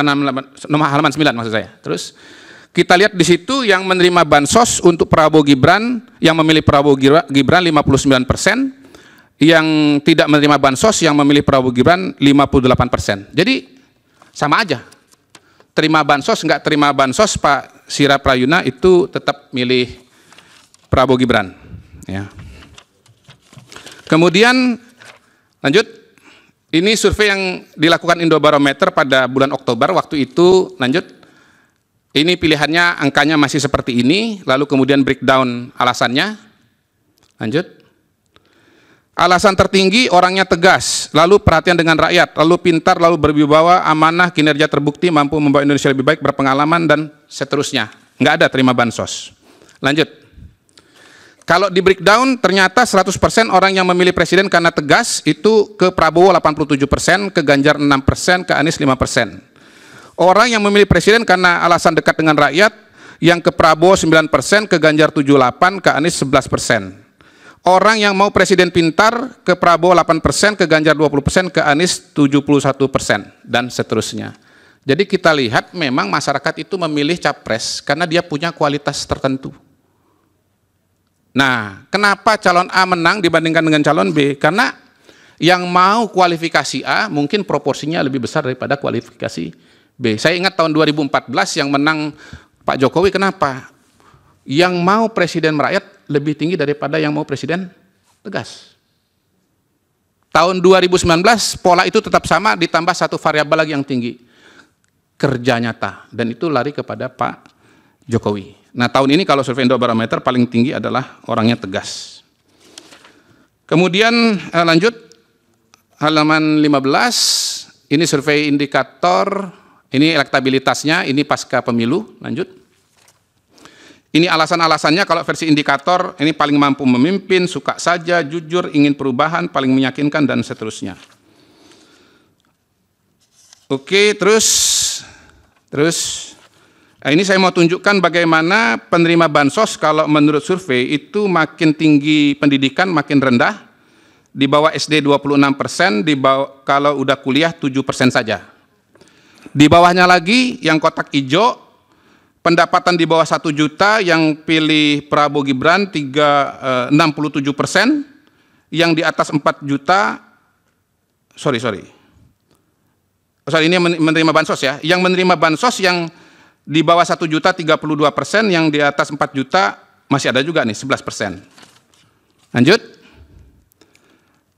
nomor halaman 9 maksud saya. Terus kita lihat di situ yang menerima bansos untuk Prabowo Gibran yang memilih Prabowo Gibran 59 persen, yang tidak menerima bansos yang memilih Prabowo Gibran 58 persen. Jadi sama aja. Terima bansos nggak terima bansos Pak Sira Prayuna itu tetap milih Prabowo Gibran. Ya. Kemudian lanjut ini survei yang dilakukan Indobarometer pada bulan Oktober waktu itu lanjut ini pilihannya angkanya masih seperti ini lalu kemudian breakdown alasannya lanjut alasan tertinggi orangnya tegas lalu perhatian dengan rakyat lalu pintar lalu berwibawa amanah kinerja terbukti mampu membawa Indonesia lebih baik berpengalaman dan seterusnya nggak ada terima bansos lanjut kalau di breakdown ternyata 100% orang yang memilih presiden karena tegas itu ke Prabowo 87%, ke Ganjar 6%, ke Anies 5%. Orang yang memilih presiden karena alasan dekat dengan rakyat yang ke Prabowo 9%, ke Ganjar 78, ke Anies 11%. Orang yang mau presiden pintar ke Prabowo 8%, ke Ganjar 20%, ke Anies 71% dan seterusnya. Jadi kita lihat memang masyarakat itu memilih capres karena dia punya kualitas tertentu. Nah, kenapa calon A menang dibandingkan dengan calon B? Karena yang mau kualifikasi A mungkin proporsinya lebih besar daripada kualifikasi B. Saya ingat tahun 2014 yang menang Pak Jokowi kenapa? Yang mau presiden merakyat lebih tinggi daripada yang mau presiden tegas. Tahun 2019 pola itu tetap sama ditambah satu variabel lagi yang tinggi. Kerja nyata dan itu lari kepada Pak Jokowi. Nah tahun ini kalau survei Indobarometer paling tinggi adalah orangnya tegas. Kemudian eh, lanjut halaman 15 ini survei indikator ini elektabilitasnya ini pasca pemilu lanjut. Ini alasan-alasannya kalau versi indikator ini paling mampu memimpin, suka saja, jujur, ingin perubahan, paling meyakinkan dan seterusnya. Oke, terus terus Nah, ini saya mau tunjukkan bagaimana penerima bansos kalau menurut survei itu makin tinggi pendidikan makin rendah. Di bawah SD 26 persen, di bawah, kalau udah kuliah 7 persen saja. Di bawahnya lagi yang kotak hijau, pendapatan di bawah 1 juta yang pilih Prabowo Gibran 3, eh, 67 persen, yang di atas 4 juta, sorry, sorry. Sorry, ini menerima bansos ya. Yang menerima bansos yang di bawah 1 juta 32 persen, yang di atas 4 juta masih ada juga nih 11 persen. Lanjut.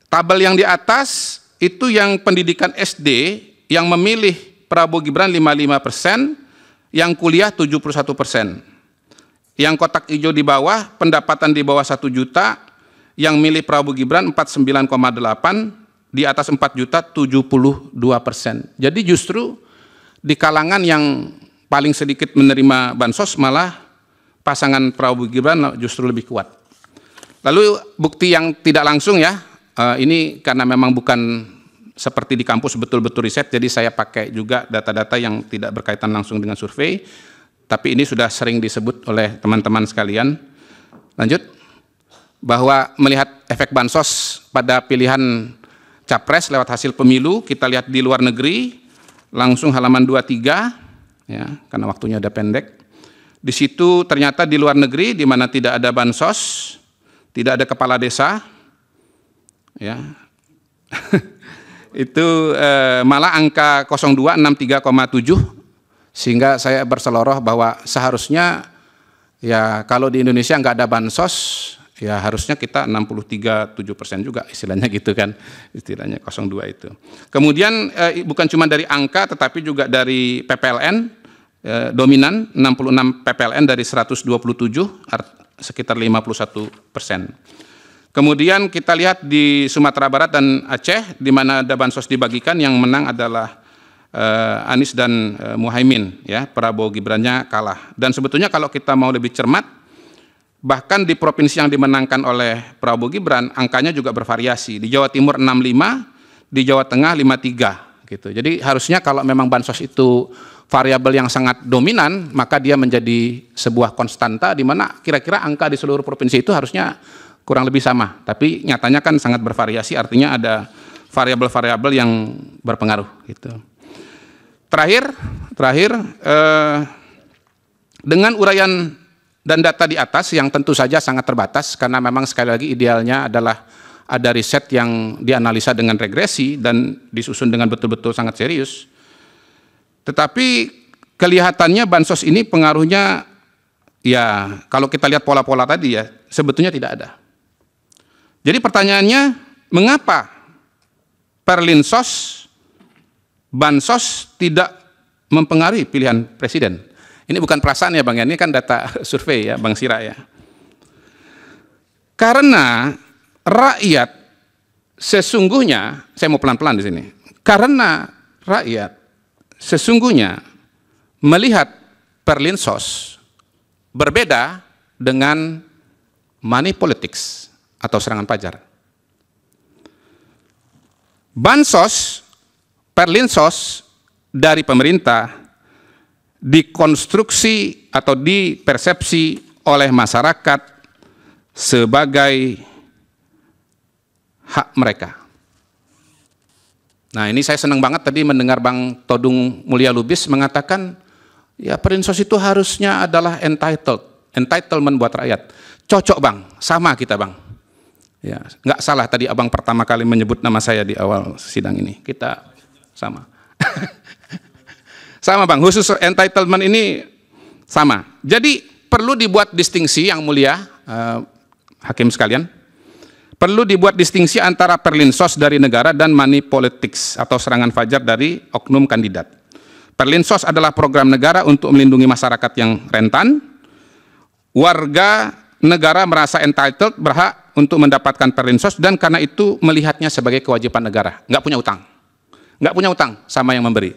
Tabel yang di atas itu yang pendidikan SD yang memilih Prabowo Gibran 55 persen, yang kuliah 71 persen. Yang kotak hijau di bawah, pendapatan di bawah 1 juta, yang milih Prabowo Gibran 49,8, di atas 4 juta 72 persen. Jadi justru di kalangan yang paling sedikit menerima bansos malah pasangan Prabowo Gibran justru lebih kuat. Lalu bukti yang tidak langsung ya, eh, ini karena memang bukan seperti di kampus betul-betul riset, jadi saya pakai juga data-data yang tidak berkaitan langsung dengan survei, tapi ini sudah sering disebut oleh teman-teman sekalian. Lanjut, bahwa melihat efek bansos pada pilihan capres lewat hasil pemilu, kita lihat di luar negeri, langsung halaman 23, ya karena waktunya ada pendek. Di situ ternyata di luar negeri di mana tidak ada bansos, tidak ada kepala desa, ya itu eh, malah angka 0263,7 sehingga saya berseloroh bahwa seharusnya ya kalau di Indonesia nggak ada bansos ya harusnya kita 63,7 persen juga istilahnya gitu kan istilahnya 02 itu kemudian eh, bukan cuma dari angka tetapi juga dari PPLN eh, dominan 66 PPLN dari 127 sekitar 51 persen. Kemudian kita lihat di Sumatera Barat dan Aceh di mana ada bansos dibagikan yang menang adalah eh, Anies dan eh, Muhaimin ya Prabowo Gibrannya kalah. Dan sebetulnya kalau kita mau lebih cermat bahkan di provinsi yang dimenangkan oleh Prabowo Gibran angkanya juga bervariasi. Di Jawa Timur 65, di Jawa Tengah 53 gitu. Jadi harusnya kalau memang bansos itu variabel yang sangat dominan, maka dia menjadi sebuah konstanta di mana kira-kira angka di seluruh provinsi itu harusnya kurang lebih sama. Tapi nyatanya kan sangat bervariasi, artinya ada variabel-variabel yang berpengaruh gitu. Terakhir, terakhir eh, dengan uraian dan data di atas yang tentu saja sangat terbatas karena memang sekali lagi idealnya adalah ada riset yang dianalisa dengan regresi dan disusun dengan betul-betul sangat serius. Tetapi kelihatannya bansos ini pengaruhnya ya kalau kita lihat pola-pola tadi ya sebetulnya tidak ada. Jadi pertanyaannya mengapa perlinsos bansos tidak mempengaruhi pilihan presiden? Ini bukan perasaan ya Bang ya, ini kan data survei ya Bang Sira ya. Karena rakyat sesungguhnya saya mau pelan-pelan di sini. Karena rakyat sesungguhnya melihat perlinsos berbeda dengan money politics atau serangan pajar. Bansos, perlinsos dari pemerintah dikonstruksi atau dipersepsi oleh masyarakat sebagai hak mereka. Nah ini saya senang banget tadi mendengar Bang Todung Mulia Lubis mengatakan ya perinsos itu harusnya adalah entitled, entitlement buat rakyat. Cocok bang, sama kita bang. Ya, nggak salah tadi abang pertama kali menyebut nama saya di awal sidang ini. Kita sama. sama bang, khusus entitlement ini sama. Jadi perlu dibuat distingsi yang mulia, eh, hakim sekalian Perlu dibuat distingsi antara perlinsos dari negara dan money politics atau serangan fajar dari oknum kandidat. Perlinsos adalah program negara untuk melindungi masyarakat yang rentan. Warga negara merasa entitled, berhak untuk mendapatkan perlinsos dan karena itu melihatnya sebagai kewajiban negara. Nggak punya utang. Nggak punya utang sama yang memberi.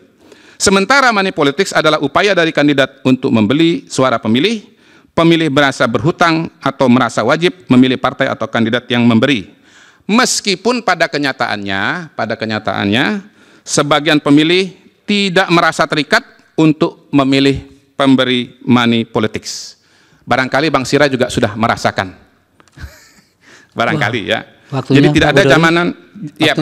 Sementara money politics adalah upaya dari kandidat untuk membeli suara pemilih pemilih merasa berhutang atau merasa wajib memilih partai atau kandidat yang memberi. Meskipun pada kenyataannya, pada kenyataannya sebagian pemilih tidak merasa terikat untuk memilih pemberi money politics. Barangkali Bang Sira juga sudah merasakan. Barangkali ya. Waktunya, Jadi tidak ada jaminan iya.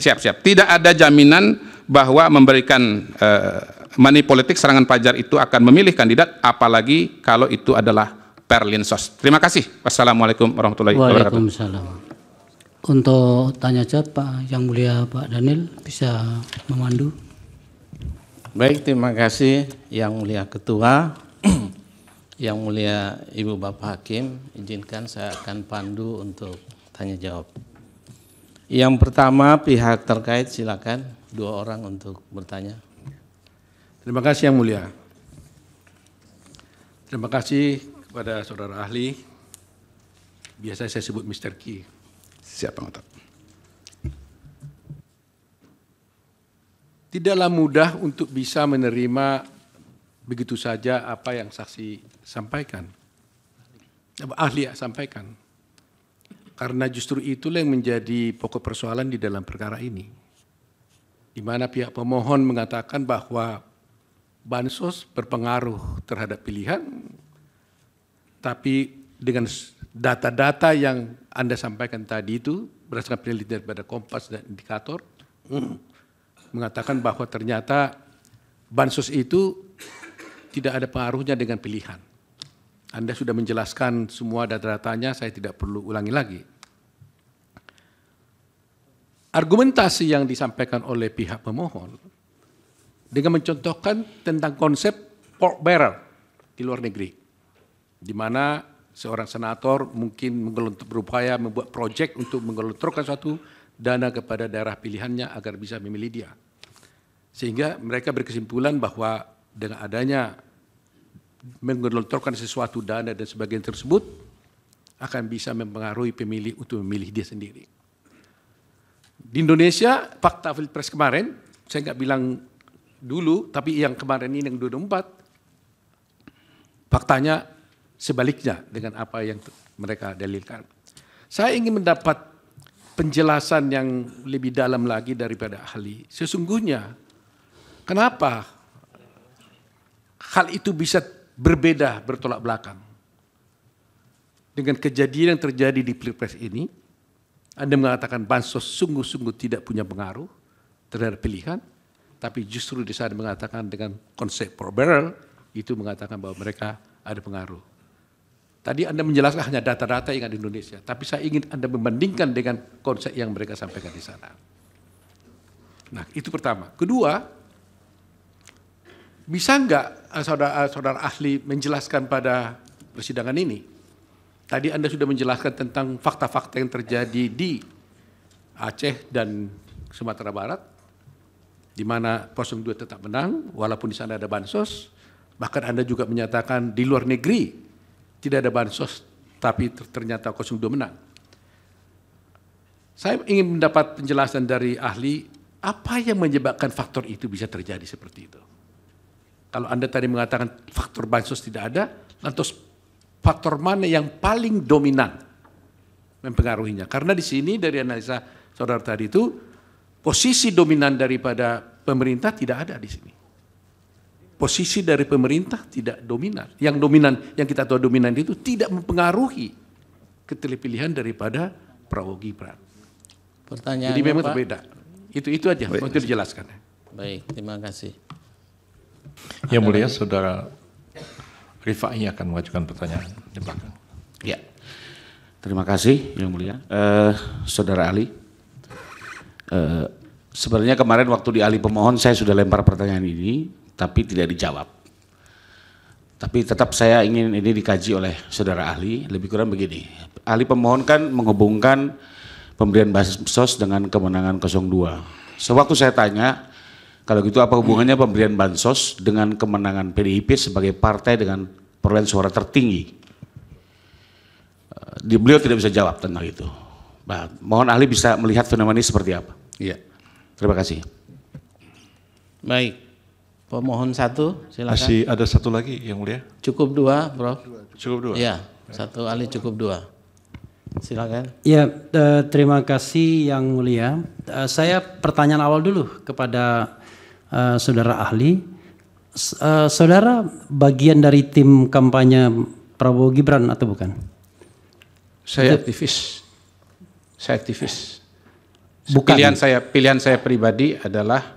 Siap, siap. Tidak ada jaminan bahwa memberikan eh, money politik serangan pajar itu akan memilih kandidat apalagi kalau itu adalah perlinsos. Terima kasih. Wassalamualaikum warahmatullahi wabarakatuh. Waalaikumsalam. Untuk tanya jawab Pak Yang Mulia Pak Daniel bisa memandu. Baik, terima kasih Yang Mulia Ketua, Yang Mulia Ibu Bapak Hakim, izinkan saya akan pandu untuk tanya jawab. Yang pertama pihak terkait silakan dua orang untuk bertanya. Terima kasih Yang Mulia. Terima kasih kepada saudara ahli. Biasa saya sebut Mr. Ki. Siapa ngotot? Tidaklah mudah untuk bisa menerima begitu saja apa yang saksi sampaikan. Ahli sampaikan. Karena justru itulah yang menjadi pokok persoalan di dalam perkara ini. Di mana pihak pemohon mengatakan bahwa bansos berpengaruh terhadap pilihan, tapi dengan data-data yang Anda sampaikan tadi itu berdasarkan penelitian daripada Kompas dan indikator hmm, mengatakan bahwa ternyata bansos itu tidak ada pengaruhnya dengan pilihan. Anda sudah menjelaskan semua data-datanya, saya tidak perlu ulangi lagi. Argumentasi yang disampaikan oleh pihak pemohon dengan mencontohkan tentang konsep pork barrel di luar negeri. Di mana seorang senator mungkin berupaya membuat proyek untuk menggelontorkan suatu dana kepada daerah pilihannya agar bisa memilih dia. Sehingga mereka berkesimpulan bahwa dengan adanya menggelontorkan sesuatu dana dan sebagian tersebut akan bisa mempengaruhi pemilih untuk memilih dia sendiri. Di Indonesia, fakta Pilpres kemarin, saya nggak bilang dulu, tapi yang kemarin ini yang 24, faktanya sebaliknya dengan apa yang mereka dalilkan. Saya ingin mendapat penjelasan yang lebih dalam lagi daripada ahli. Sesungguhnya, kenapa hal itu bisa berbeda bertolak belakang? Dengan kejadian yang terjadi di Pilpres ini, Anda mengatakan bansos sungguh-sungguh tidak punya pengaruh terhadap pilihan, tapi justru di sana mengatakan dengan konsep per barrel itu mengatakan bahwa mereka ada pengaruh. Tadi Anda menjelaskan hanya data-data yang ada di Indonesia, tapi saya ingin Anda membandingkan dengan konsep yang mereka sampaikan di sana. Nah, itu pertama. Kedua, bisa enggak eh, saudara-saudara eh, ahli menjelaskan pada persidangan ini? Tadi Anda sudah menjelaskan tentang fakta-fakta yang terjadi di Aceh dan Sumatera Barat di mana 02 tetap menang, walaupun di sana ada bansos, bahkan Anda juga menyatakan di luar negeri tidak ada bansos, tapi ternyata 02 menang. Saya ingin mendapat penjelasan dari ahli, apa yang menyebabkan faktor itu bisa terjadi seperti itu? Kalau Anda tadi mengatakan faktor bansos tidak ada, lantas faktor mana yang paling dominan mempengaruhinya? Karena di sini dari analisa saudara tadi itu, Posisi dominan daripada pemerintah tidak ada di sini. Posisi dari pemerintah tidak dominan. Yang dominan, yang kita tahu dominan itu tidak mempengaruhi keterpilihan daripada Prabowo Gibran. Pertanyaan Jadi memang berbeda. Itu itu aja, Baik. itu dijelaskan. Baik, terima kasih. Yang mulia saudara Rifai akan mengajukan pertanyaan di belakang. Ya, terima kasih yang mulia. Uh, saudara Ali. Eh, sebenarnya kemarin waktu di ahli pemohon saya sudah lempar pertanyaan ini, tapi tidak dijawab. Tapi tetap saya ingin ini dikaji oleh saudara ahli, lebih kurang begini. Ahli pemohon kan menghubungkan pemberian bansos dengan kemenangan 02. Sewaktu saya tanya, kalau gitu apa hubungannya pemberian bansos dengan kemenangan PDIP sebagai partai dengan perolehan suara tertinggi? Eh, di beliau tidak bisa jawab tentang itu. Nah, mohon ahli bisa melihat fenomena ini seperti apa. Iya. Terima kasih. Baik. Pemohon satu, silakan. Masih ada satu lagi yang mulia. Cukup dua, Prof. Cukup dua. Iya, satu ahli cukup dua. Silakan. Iya, terima kasih yang mulia. saya pertanyaan awal dulu kepada eh, saudara ahli. Eh, saudara bagian dari tim kampanye Prabowo Gibran atau bukan? Saya iya. aktivis saya aktivis. Bukan. Pilihan saya pilihan saya pribadi adalah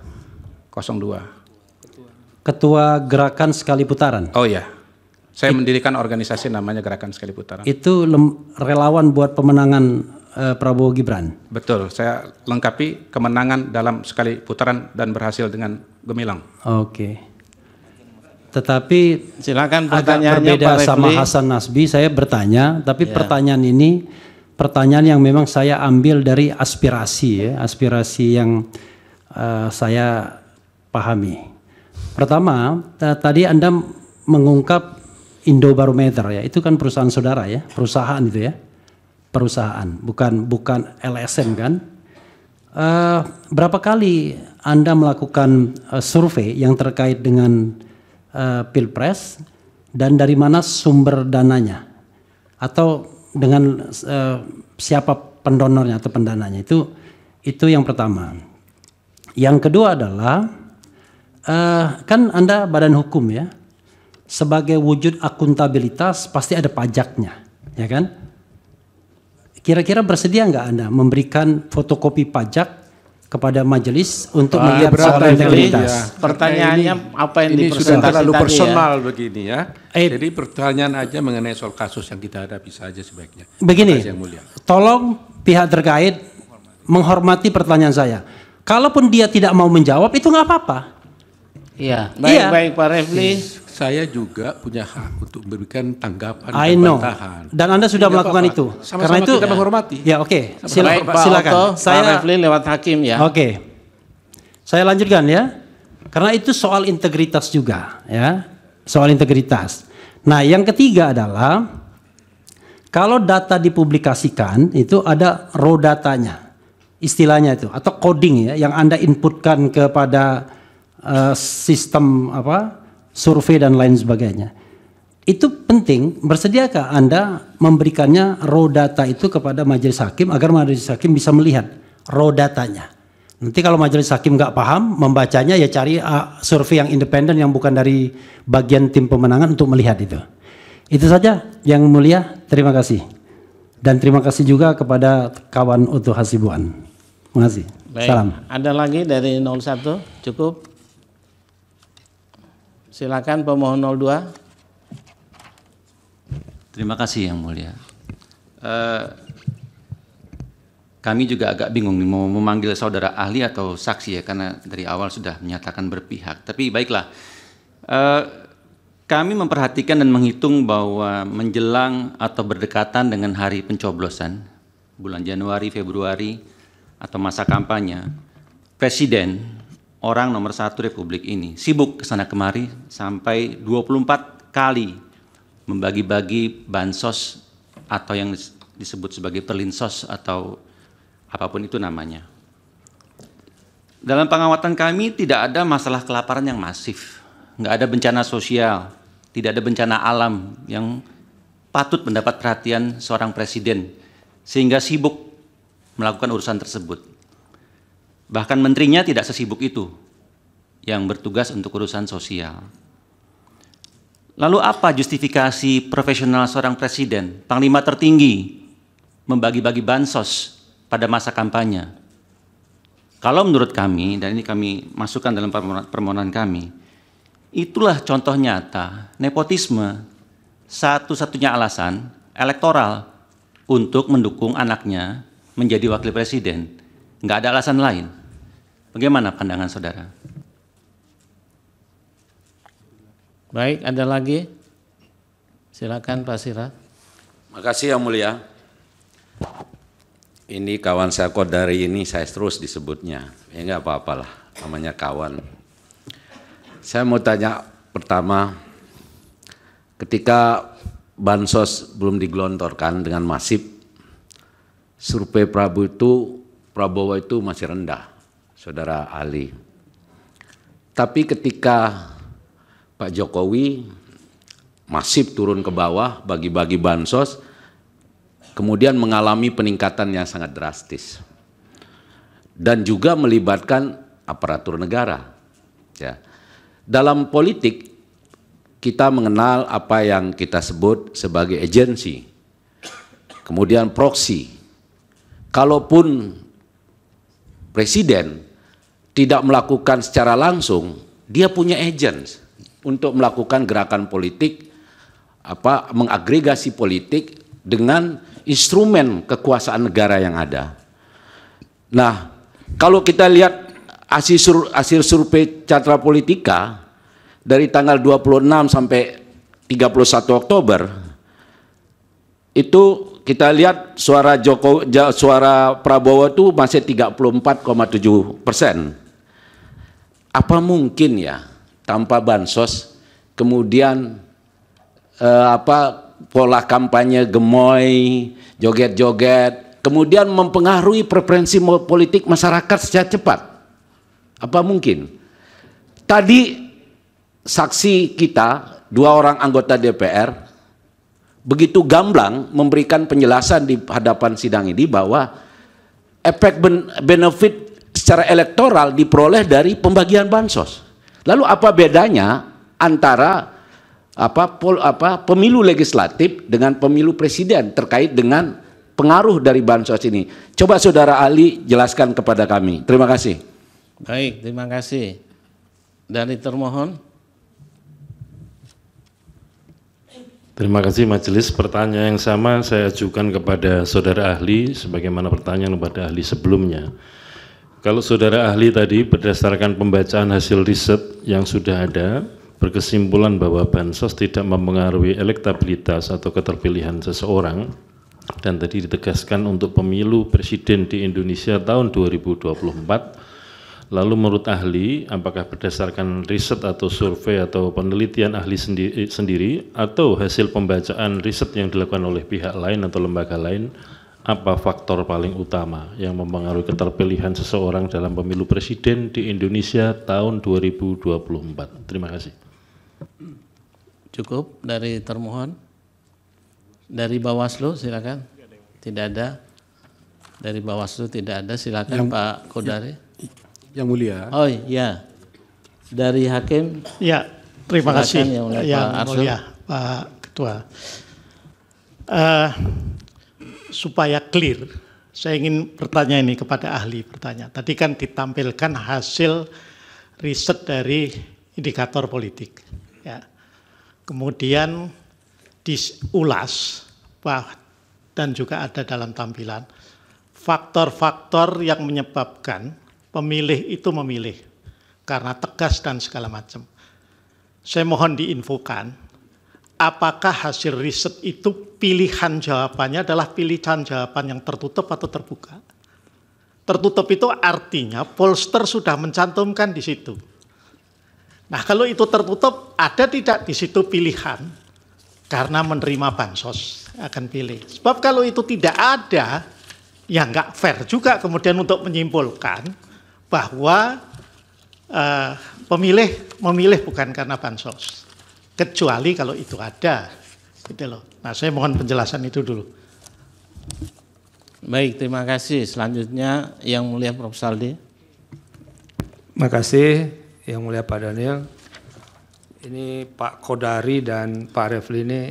02. Ketua Gerakan Sekali Putaran. Oh ya. Saya mendirikan organisasi namanya Gerakan Sekali Putaran. Itu lem, relawan buat pemenangan uh, Prabowo Gibran. Betul, saya lengkapi kemenangan dalam sekali putaran dan berhasil dengan gemilang. Oke. Tetapi silakan pertanyaannya agak berbeda sama Hasan Nasbi, saya bertanya, tapi yeah. pertanyaan ini pertanyaan yang memang saya ambil dari aspirasi ya, aspirasi yang uh, saya pahami. Pertama, tadi Anda mengungkap Indo Barometer ya, itu kan perusahaan saudara ya, perusahaan itu ya. Perusahaan, bukan bukan LSM kan? Uh, berapa kali Anda melakukan uh, survei yang terkait dengan uh, Pilpres dan dari mana sumber dananya? Atau dengan uh, siapa pendonornya atau pendananya itu itu yang pertama. Yang kedua adalah uh, kan Anda badan hukum ya. Sebagai wujud akuntabilitas pasti ada pajaknya, ya kan? Kira-kira bersedia nggak Anda memberikan fotokopi pajak kepada majelis untuk ah, melihat soal integritas. Ya. Pertanyaannya ini, apa yang ini sudah terlalu personal ya? begini ya. Eh, Jadi pertanyaan aja mengenai soal kasus yang kita hadapi saja sebaiknya. Begini, tolong pihak terkait menghormati pertanyaan saya. Kalaupun dia tidak mau menjawab itu nggak apa-apa. Iya. Baik, ya. baik Pak Refli. Iya. Saya juga punya hak untuk memberikan tanggapan I dan bantahan. Dan Anda sudah Tidak iya, melakukan apa itu. Sama-sama Karena itu kita ya. menghormati. Ya, oke. Okay. Sila, Pak silakan. Otto, saya Pak Refli lewat hakim ya. Oke. Okay. Saya lanjutkan ya. Karena itu soal integritas juga ya. Soal integritas. Nah, yang ketiga adalah kalau data dipublikasikan itu ada raw datanya. Istilahnya itu atau coding ya yang Anda inputkan kepada Eh, sistem apa survei dan lain sebagainya. Itu penting, bersediakah Anda memberikannya raw data itu kepada majelis hakim agar majelis hakim bisa melihat raw datanya. Nanti kalau majelis hakim nggak paham membacanya ya cari uh, survei yang independen yang bukan dari bagian tim pemenangan untuk melihat itu. Itu saja yang mulia, terima kasih. Dan terima kasih juga kepada kawan Utuh Hasibuan. Terima kasih. Baik. Salam. Ada lagi dari 01? Cukup? Silakan pemohon 02. Terima kasih yang mulia. Uh, kami juga agak bingung mau memanggil saudara ahli atau saksi ya karena dari awal sudah menyatakan berpihak. Tapi baiklah, uh, kami memperhatikan dan menghitung bahwa menjelang atau berdekatan dengan hari pencoblosan bulan Januari, Februari atau masa kampanye, Presiden orang nomor satu Republik ini. Sibuk ke sana kemari sampai 24 kali membagi-bagi bansos atau yang disebut sebagai perlinsos atau apapun itu namanya. Dalam pengawatan kami tidak ada masalah kelaparan yang masif, nggak ada bencana sosial, tidak ada bencana alam yang patut mendapat perhatian seorang presiden sehingga sibuk melakukan urusan tersebut. Bahkan menterinya tidak sesibuk itu yang bertugas untuk urusan sosial. Lalu apa justifikasi profesional seorang presiden, panglima tertinggi, membagi-bagi bansos pada masa kampanye? Kalau menurut kami, dan ini kami masukkan dalam permohonan kami, itulah contoh nyata nepotisme satu-satunya alasan elektoral untuk mendukung anaknya menjadi wakil presiden. Nggak ada alasan lain. Bagaimana pandangan saudara? Baik, ada lagi? Silakan Pak Sirat. Makasih Yang Mulia. Ini kawan saya kok dari ini saya terus disebutnya. Ya enggak apa-apalah, namanya kawan. Saya mau tanya pertama, ketika bansos belum digelontorkan dengan masif, survei Prabowo itu Prabowo itu masih rendah. Saudara Ali. Tapi ketika Pak Jokowi masif turun ke bawah bagi-bagi bansos, kemudian mengalami peningkatan yang sangat drastis. Dan juga melibatkan aparatur negara. Ya. Dalam politik, kita mengenal apa yang kita sebut sebagai agensi, kemudian proksi. Kalaupun presiden tidak melakukan secara langsung, dia punya agents untuk melakukan gerakan politik apa mengagregasi politik dengan instrumen kekuasaan negara yang ada. Nah, kalau kita lihat hasil, sur, hasil survei Catra Politika dari tanggal 26 sampai 31 Oktober itu kita lihat suara Joko suara Prabowo itu masih 34,7 persen apa mungkin ya tanpa bansos kemudian eh, apa pola kampanye gemoy, joget-joget, kemudian mempengaruhi preferensi politik masyarakat secara cepat. Apa mungkin? Tadi saksi kita, dua orang anggota DPR, begitu gamblang memberikan penjelasan di hadapan sidang ini bahwa efek benefit secara elektoral diperoleh dari pembagian bansos. Lalu apa bedanya antara apa, pol, apa pemilu legislatif dengan pemilu presiden terkait dengan pengaruh dari bansos ini? Coba saudara Ali jelaskan kepada kami. Terima kasih. Baik, terima kasih. Dari termohon. Terima kasih majelis. Pertanyaan yang sama saya ajukan kepada saudara ahli sebagaimana pertanyaan kepada ahli sebelumnya. Kalau saudara ahli tadi berdasarkan pembacaan hasil riset yang sudah ada, berkesimpulan bahwa bansos tidak mempengaruhi elektabilitas atau keterpilihan seseorang, dan tadi ditegaskan untuk pemilu presiden di Indonesia tahun 2024, lalu menurut ahli, apakah berdasarkan riset atau survei atau penelitian ahli sendiri, atau hasil pembacaan riset yang dilakukan oleh pihak lain atau lembaga lain, apa faktor paling utama yang mempengaruhi keterpilihan seseorang dalam pemilu presiden di Indonesia tahun 2024? Terima kasih. Cukup dari termohon. Dari Bawaslu silakan. Tidak ada. Dari Bawaslu tidak ada. Silakan yang, Pak Kodari. Yang mulia. Oh iya. Dari hakim. Ya, terima silakan, kasih. Yang mulia, ya, yang Pak, mulia, Pak Ketua. Uh, supaya clear, saya ingin bertanya ini kepada ahli bertanya. Tadi kan ditampilkan hasil riset dari indikator politik. Ya. Kemudian diulas bah, dan juga ada dalam tampilan faktor-faktor yang menyebabkan pemilih itu memilih karena tegas dan segala macam. Saya mohon diinfokan apakah hasil riset itu pilihan jawabannya adalah pilihan jawaban yang tertutup atau terbuka? Tertutup itu artinya polster sudah mencantumkan di situ. Nah kalau itu tertutup, ada tidak di situ pilihan karena menerima bansos akan pilih. Sebab kalau itu tidak ada, ya nggak fair juga kemudian untuk menyimpulkan bahwa uh, pemilih memilih bukan karena bansos kecuali kalau itu ada gitu loh nah saya mohon penjelasan itu dulu baik terima kasih selanjutnya yang mulia Prof Saldi Terima kasih. yang mulia Pak Daniel ini Pak Kodari dan Pak Refli ini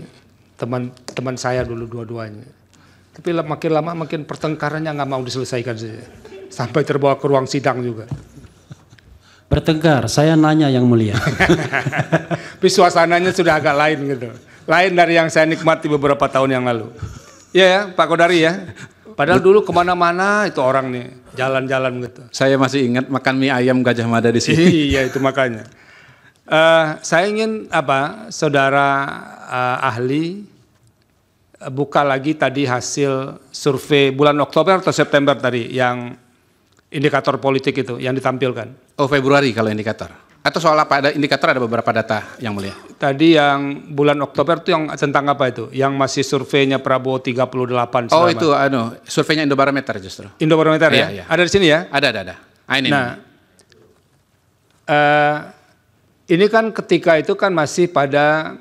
teman teman saya dulu dua-duanya tapi makin lama makin pertengkarannya nggak mau diselesaikan sih sampai terbawa ke ruang sidang juga bertengkar. Saya nanya yang mulia. Tapi suasananya sudah agak lain gitu. Lain dari yang saya nikmati beberapa tahun yang lalu. Iya ya, Pak Kodari ya. Padahal dulu kemana-mana itu orang nih, jalan-jalan gitu. Saya masih ingat makan mie ayam Gajah Mada di sini. iya itu makanya. Uh, saya ingin apa, saudara uh, ahli eh, buka lagi tadi hasil survei bulan Oktober atau September tadi yang indikator politik itu yang ditampilkan. Oh Februari kalau indikator. Atau soal apa ada indikator ada beberapa data yang mulia. Tadi yang bulan Oktober itu yang tentang apa itu? Yang masih surveinya Prabowo 38. Selama. Oh itu anu surveinya Indobarometer justru. Indobarometer ya? ya? Ada di sini ya? Ada ada ada. Ah, ini. Nah, uh, ini kan ketika itu kan masih pada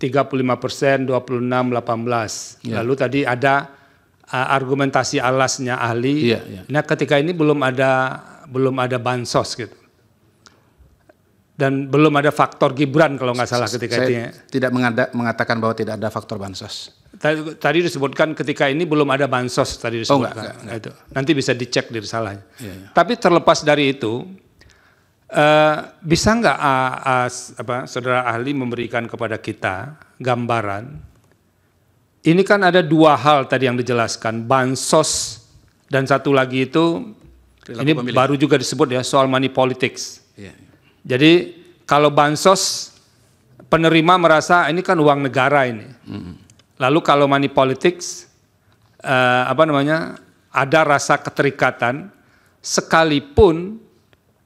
35 persen, 26, 18. Ya. Lalu tadi ada argumentasi alasnya ahli. Iya, iya. Nah, ketika ini belum ada belum ada bansos gitu. Dan belum ada faktor Gibran kalau nggak salah ketika Saya itu. Ya. Tidak mengada, mengatakan bahwa tidak ada faktor bansos. Tadi, tadi disebutkan ketika ini belum ada bansos tadi oh, disebutkan. Oh, enggak, enggak, nah, enggak. Itu. Nanti bisa dicek dari salahnya. Iya, iya. Tapi terlepas dari itu, uh, bisa nggak uh, uh, saudara ahli memberikan kepada kita gambaran ini kan ada dua hal tadi yang dijelaskan, bansos dan satu lagi itu Perilaku ini pemilih. baru juga disebut ya soal money politics. Ya. Jadi kalau bansos penerima merasa ah, ini kan uang negara ini. Hmm. Lalu kalau money politics eh, apa namanya ada rasa keterikatan sekalipun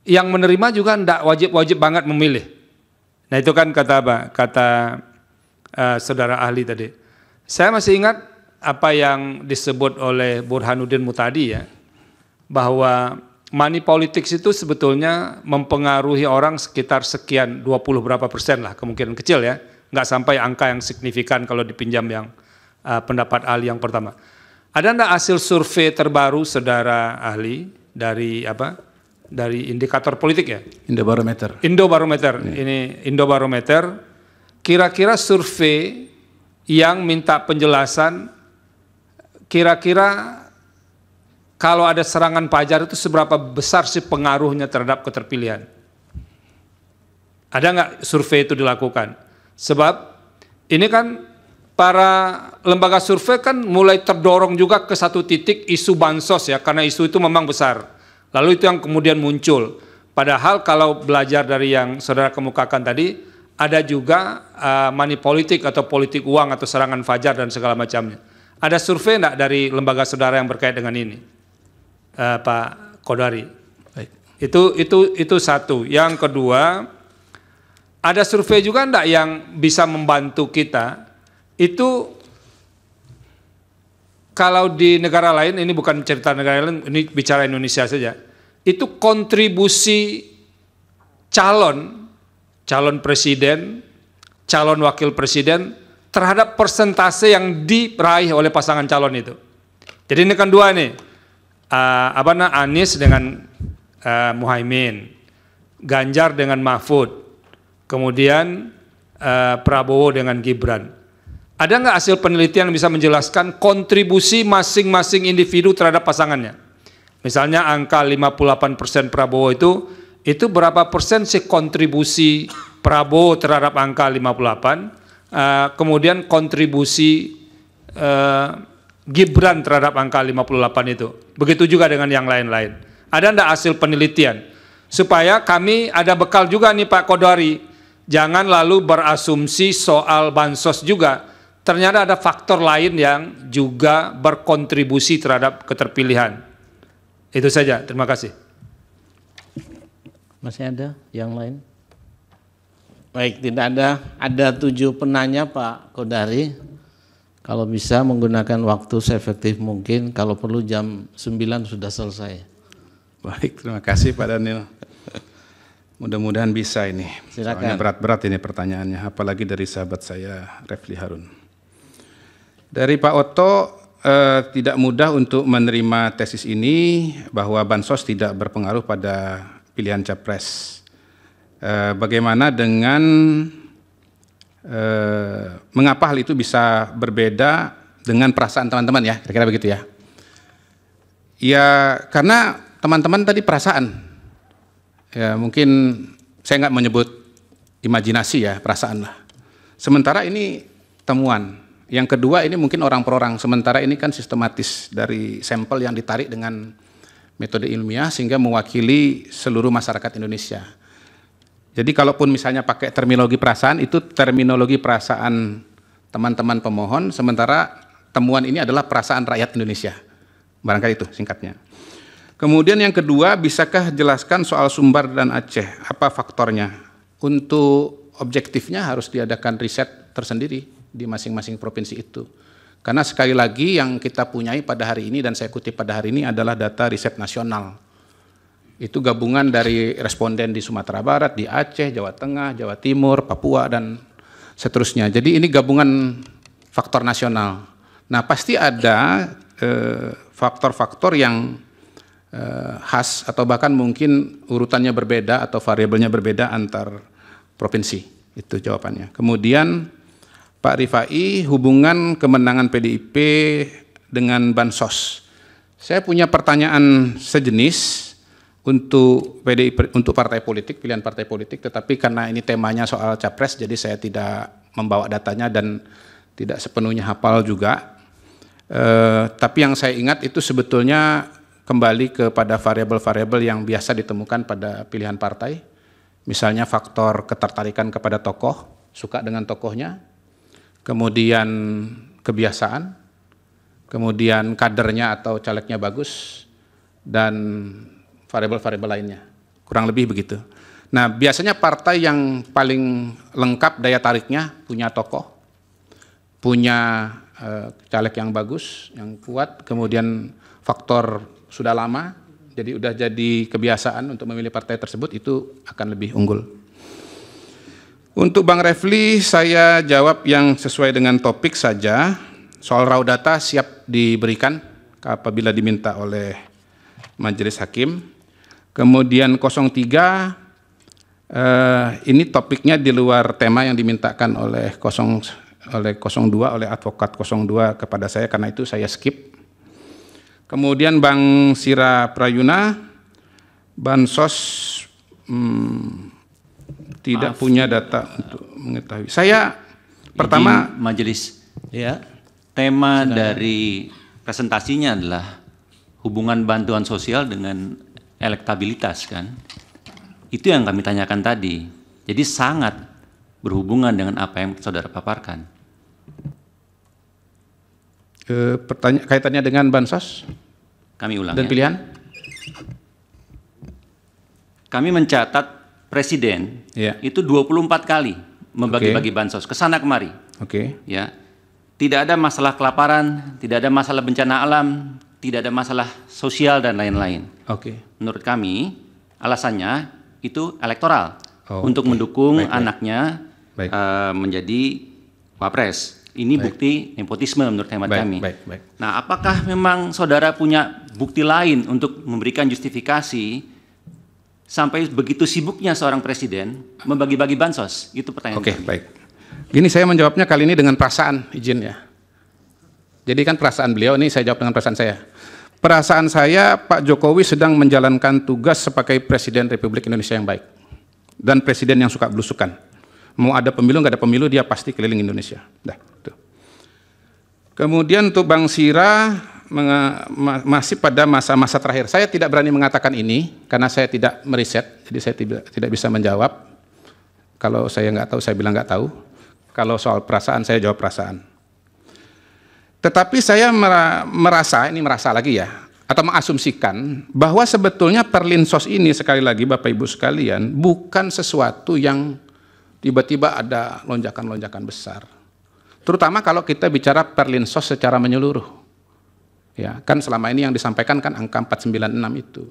yang menerima juga tidak wajib-wajib banget memilih. Nah itu kan kata apa? Kata uh, saudara ahli tadi saya masih ingat apa yang disebut oleh Burhanuddin Mutadi ya, bahwa money politics itu sebetulnya mempengaruhi orang sekitar sekian 20 berapa persen lah kemungkinan kecil ya, nggak sampai angka yang signifikan kalau dipinjam yang uh, pendapat ahli yang pertama. Ada ndak hasil survei terbaru saudara ahli dari apa? Dari indikator politik ya? Indobarometer. Indobarometer. Yeah. Ini Indobarometer. Kira-kira survei yang minta penjelasan kira-kira kalau ada serangan pajar itu seberapa besar sih pengaruhnya terhadap keterpilihan? Ada nggak survei itu dilakukan? Sebab ini kan para lembaga survei kan mulai terdorong juga ke satu titik isu bansos ya, karena isu itu memang besar. Lalu itu yang kemudian muncul. Padahal kalau belajar dari yang saudara kemukakan tadi, ada juga uh, money politik atau politik uang atau serangan fajar dan segala macamnya. Ada survei enggak dari lembaga saudara yang berkait dengan ini? Uh, Pak Kodari. Baik. Itu itu itu satu. Yang kedua, ada survei juga enggak yang bisa membantu kita? Itu kalau di negara lain ini bukan cerita negara lain, ini bicara Indonesia saja. Itu kontribusi calon calon presiden, calon wakil presiden terhadap persentase yang diraih oleh pasangan calon itu. Jadi ini kan dua nih, uh, apa nah, Anies dengan uh, ah, Muhaimin, Ganjar dengan Mahfud, kemudian uh, Prabowo dengan Gibran. Ada nggak hasil penelitian yang bisa menjelaskan kontribusi masing-masing individu terhadap pasangannya? Misalnya angka 58% persen Prabowo itu itu berapa persen sih kontribusi Prabowo terhadap angka 58, uh, eh, kemudian kontribusi uh, Gibran terhadap angka 58 itu. Begitu juga dengan yang lain-lain. Ada ndak hasil penelitian? Supaya kami ada bekal juga nih Pak Kodari. Jangan lalu berasumsi soal bansos juga. Ternyata ada faktor lain yang juga berkontribusi terhadap keterpilihan. Itu saja, terima kasih. Masih ada yang lain? Baik, tidak ada. Ada tujuh penanya Pak Kodari. Kalau bisa menggunakan waktu seefektif mungkin, kalau perlu jam 9 sudah selesai. Baik, terima kasih Pak Daniel. Mudah-mudahan bisa ini. Silakan. Soalnya berat-berat ini pertanyaannya, apalagi dari sahabat saya Refli Harun. Dari Pak Oto eh, tidak mudah untuk menerima tesis ini bahwa bansos tidak berpengaruh pada pilihan capres. E, bagaimana dengan e, mengapa hal itu bisa berbeda dengan perasaan teman-teman ya, kira-kira begitu ya. Ya karena teman-teman tadi perasaan, ya mungkin saya nggak menyebut imajinasi ya perasaan lah. Sementara ini temuan. Yang kedua ini mungkin orang per orang. Sementara ini kan sistematis dari sampel yang ditarik dengan metode ilmiah sehingga mewakili seluruh masyarakat Indonesia. Jadi kalaupun misalnya pakai terminologi perasaan itu terminologi perasaan teman-teman pemohon sementara temuan ini adalah perasaan rakyat Indonesia. Barangkali itu singkatnya. Kemudian yang kedua, bisakah jelaskan soal Sumbar dan Aceh? Apa faktornya? Untuk objektifnya harus diadakan riset tersendiri di masing-masing provinsi itu. Karena sekali lagi yang kita punyai pada hari ini dan saya kutip pada hari ini adalah data riset nasional. Itu gabungan dari responden di Sumatera Barat, di Aceh, Jawa Tengah, Jawa Timur, Papua, dan seterusnya. Jadi ini gabungan faktor nasional. Nah pasti ada eh, faktor-faktor eh, yang eh, khas atau bahkan mungkin urutannya berbeda atau variabelnya berbeda antar provinsi. Itu jawabannya. Kemudian Pak Rifai hubungan kemenangan PDIP dengan bansos. Saya punya pertanyaan sejenis untuk PDI untuk partai politik, pilihan partai politik, tetapi karena ini temanya soal capres jadi saya tidak membawa datanya dan tidak sepenuhnya hafal juga. Eh, tapi yang saya ingat itu sebetulnya kembali kepada variabel-variabel yang biasa ditemukan pada pilihan partai. Misalnya faktor ketertarikan kepada tokoh, suka dengan tokohnya, kemudian kebiasaan, kemudian kadernya atau calegnya bagus, dan variabel-variabel lainnya. Kurang lebih begitu. Nah, biasanya partai yang paling lengkap daya tariknya punya tokoh, punya uh, caleg yang bagus, yang kuat, kemudian faktor sudah lama, jadi udah jadi kebiasaan untuk memilih partai tersebut itu akan lebih unggul. Untuk Bang Refli, saya jawab yang sesuai dengan topik saja. Soal raw data siap diberikan apabila diminta oleh majelis hakim. Kemudian 03, eh, ini topiknya di luar tema yang dimintakan oleh 0, oleh 02 oleh advokat 02 kepada saya karena itu saya skip. Kemudian Bang Sira Prayuna, Bansos hmm, tidak Maaf. punya data untuk mengetahui. Saya pertama majelis ya tema Sedang. dari presentasinya adalah hubungan bantuan sosial dengan elektabilitas kan. Itu yang kami tanyakan tadi. Jadi sangat berhubungan dengan apa yang saudara paparkan. E, eh, pertanyaan kaitannya dengan bansos? Kami ulang. Dan ya. pilihan? Kami mencatat presiden yeah. itu 24 kali membagi-bagi bansos ke sana kemari. Oke. Okay. Ya. Tidak ada masalah kelaparan, tidak ada masalah bencana alam, tidak ada masalah sosial dan lain-lain. Oke. Okay. Menurut kami alasannya itu elektoral oh, untuk okay. mendukung baik, anaknya baik. Uh, menjadi wapres. Ini baik. bukti nepotisme menurut hemat baik, kami. Baik, baik. Nah, apakah memang saudara punya bukti lain untuk memberikan justifikasi sampai begitu sibuknya seorang presiden membagi-bagi bansos? Itu pertanyaan. Oke, okay, baik. Gini saya menjawabnya kali ini dengan perasaan, izin ya. Jadi kan perasaan beliau ini saya jawab dengan perasaan saya. Perasaan saya Pak Jokowi sedang menjalankan tugas sebagai Presiden Republik Indonesia yang baik. Dan Presiden yang suka belusukan. Mau ada pemilu, nggak ada pemilu, dia pasti keliling Indonesia. Dah, Kemudian untuk Bang Sira, masih pada masa-masa terakhir. Saya tidak berani mengatakan ini karena saya tidak meriset, jadi saya tidak tidak bisa menjawab. Kalau saya nggak tahu, saya bilang nggak tahu. Kalau soal perasaan, saya jawab perasaan. Tetapi saya merasa, ini merasa lagi ya, atau mengasumsikan bahwa sebetulnya perlinsos ini sekali lagi Bapak Ibu sekalian bukan sesuatu yang tiba-tiba ada lonjakan-lonjakan besar. Terutama kalau kita bicara perlinsos secara menyeluruh. Ya, kan selama ini yang disampaikan kan angka 496 itu.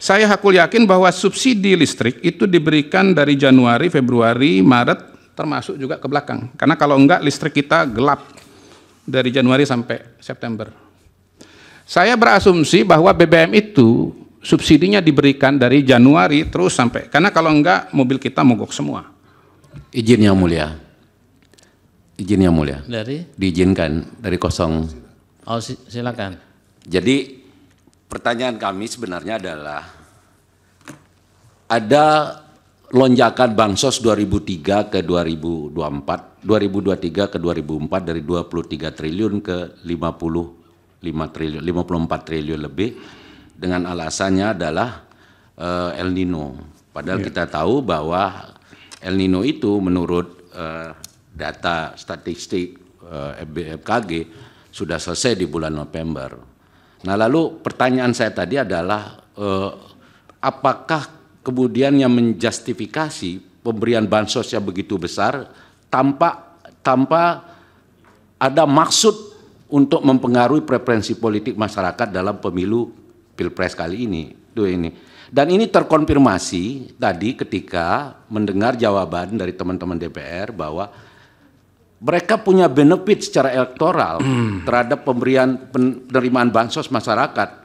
Saya hakul yakin bahwa subsidi listrik itu diberikan dari Januari, Februari, Maret termasuk juga ke belakang. Karena kalau enggak listrik kita gelap dari Januari sampai September. Saya berasumsi bahwa BBM itu subsidinya diberikan dari Januari terus sampai karena kalau enggak mobil kita mogok semua. Izin yang mulia. Izin yang mulia. Dari diizinkan dari kosong Oh silakan. Jadi pertanyaan kami sebenarnya adalah ada lonjakan bansos 2003 ke 2024, 2023 ke 2004 dari 23 triliun ke 55 triliun, 54 triliun lebih dengan alasannya adalah uh, El Nino. Padahal yeah. kita tahu bahwa El Nino itu menurut uh, data statistik uh, eh, BMKG sudah selesai di bulan November. Nah, lalu pertanyaan saya tadi adalah eh, apakah kemudian yang menjustifikasi pemberian bansos yang begitu besar tanpa tanpa ada maksud untuk mempengaruhi preferensi politik masyarakat dalam pemilu pilpres kali ini. Itu ini. Dan ini terkonfirmasi tadi ketika mendengar jawaban dari teman-teman DPR bahwa mereka punya benefit secara elektoral terhadap pemberian penerimaan bansos masyarakat.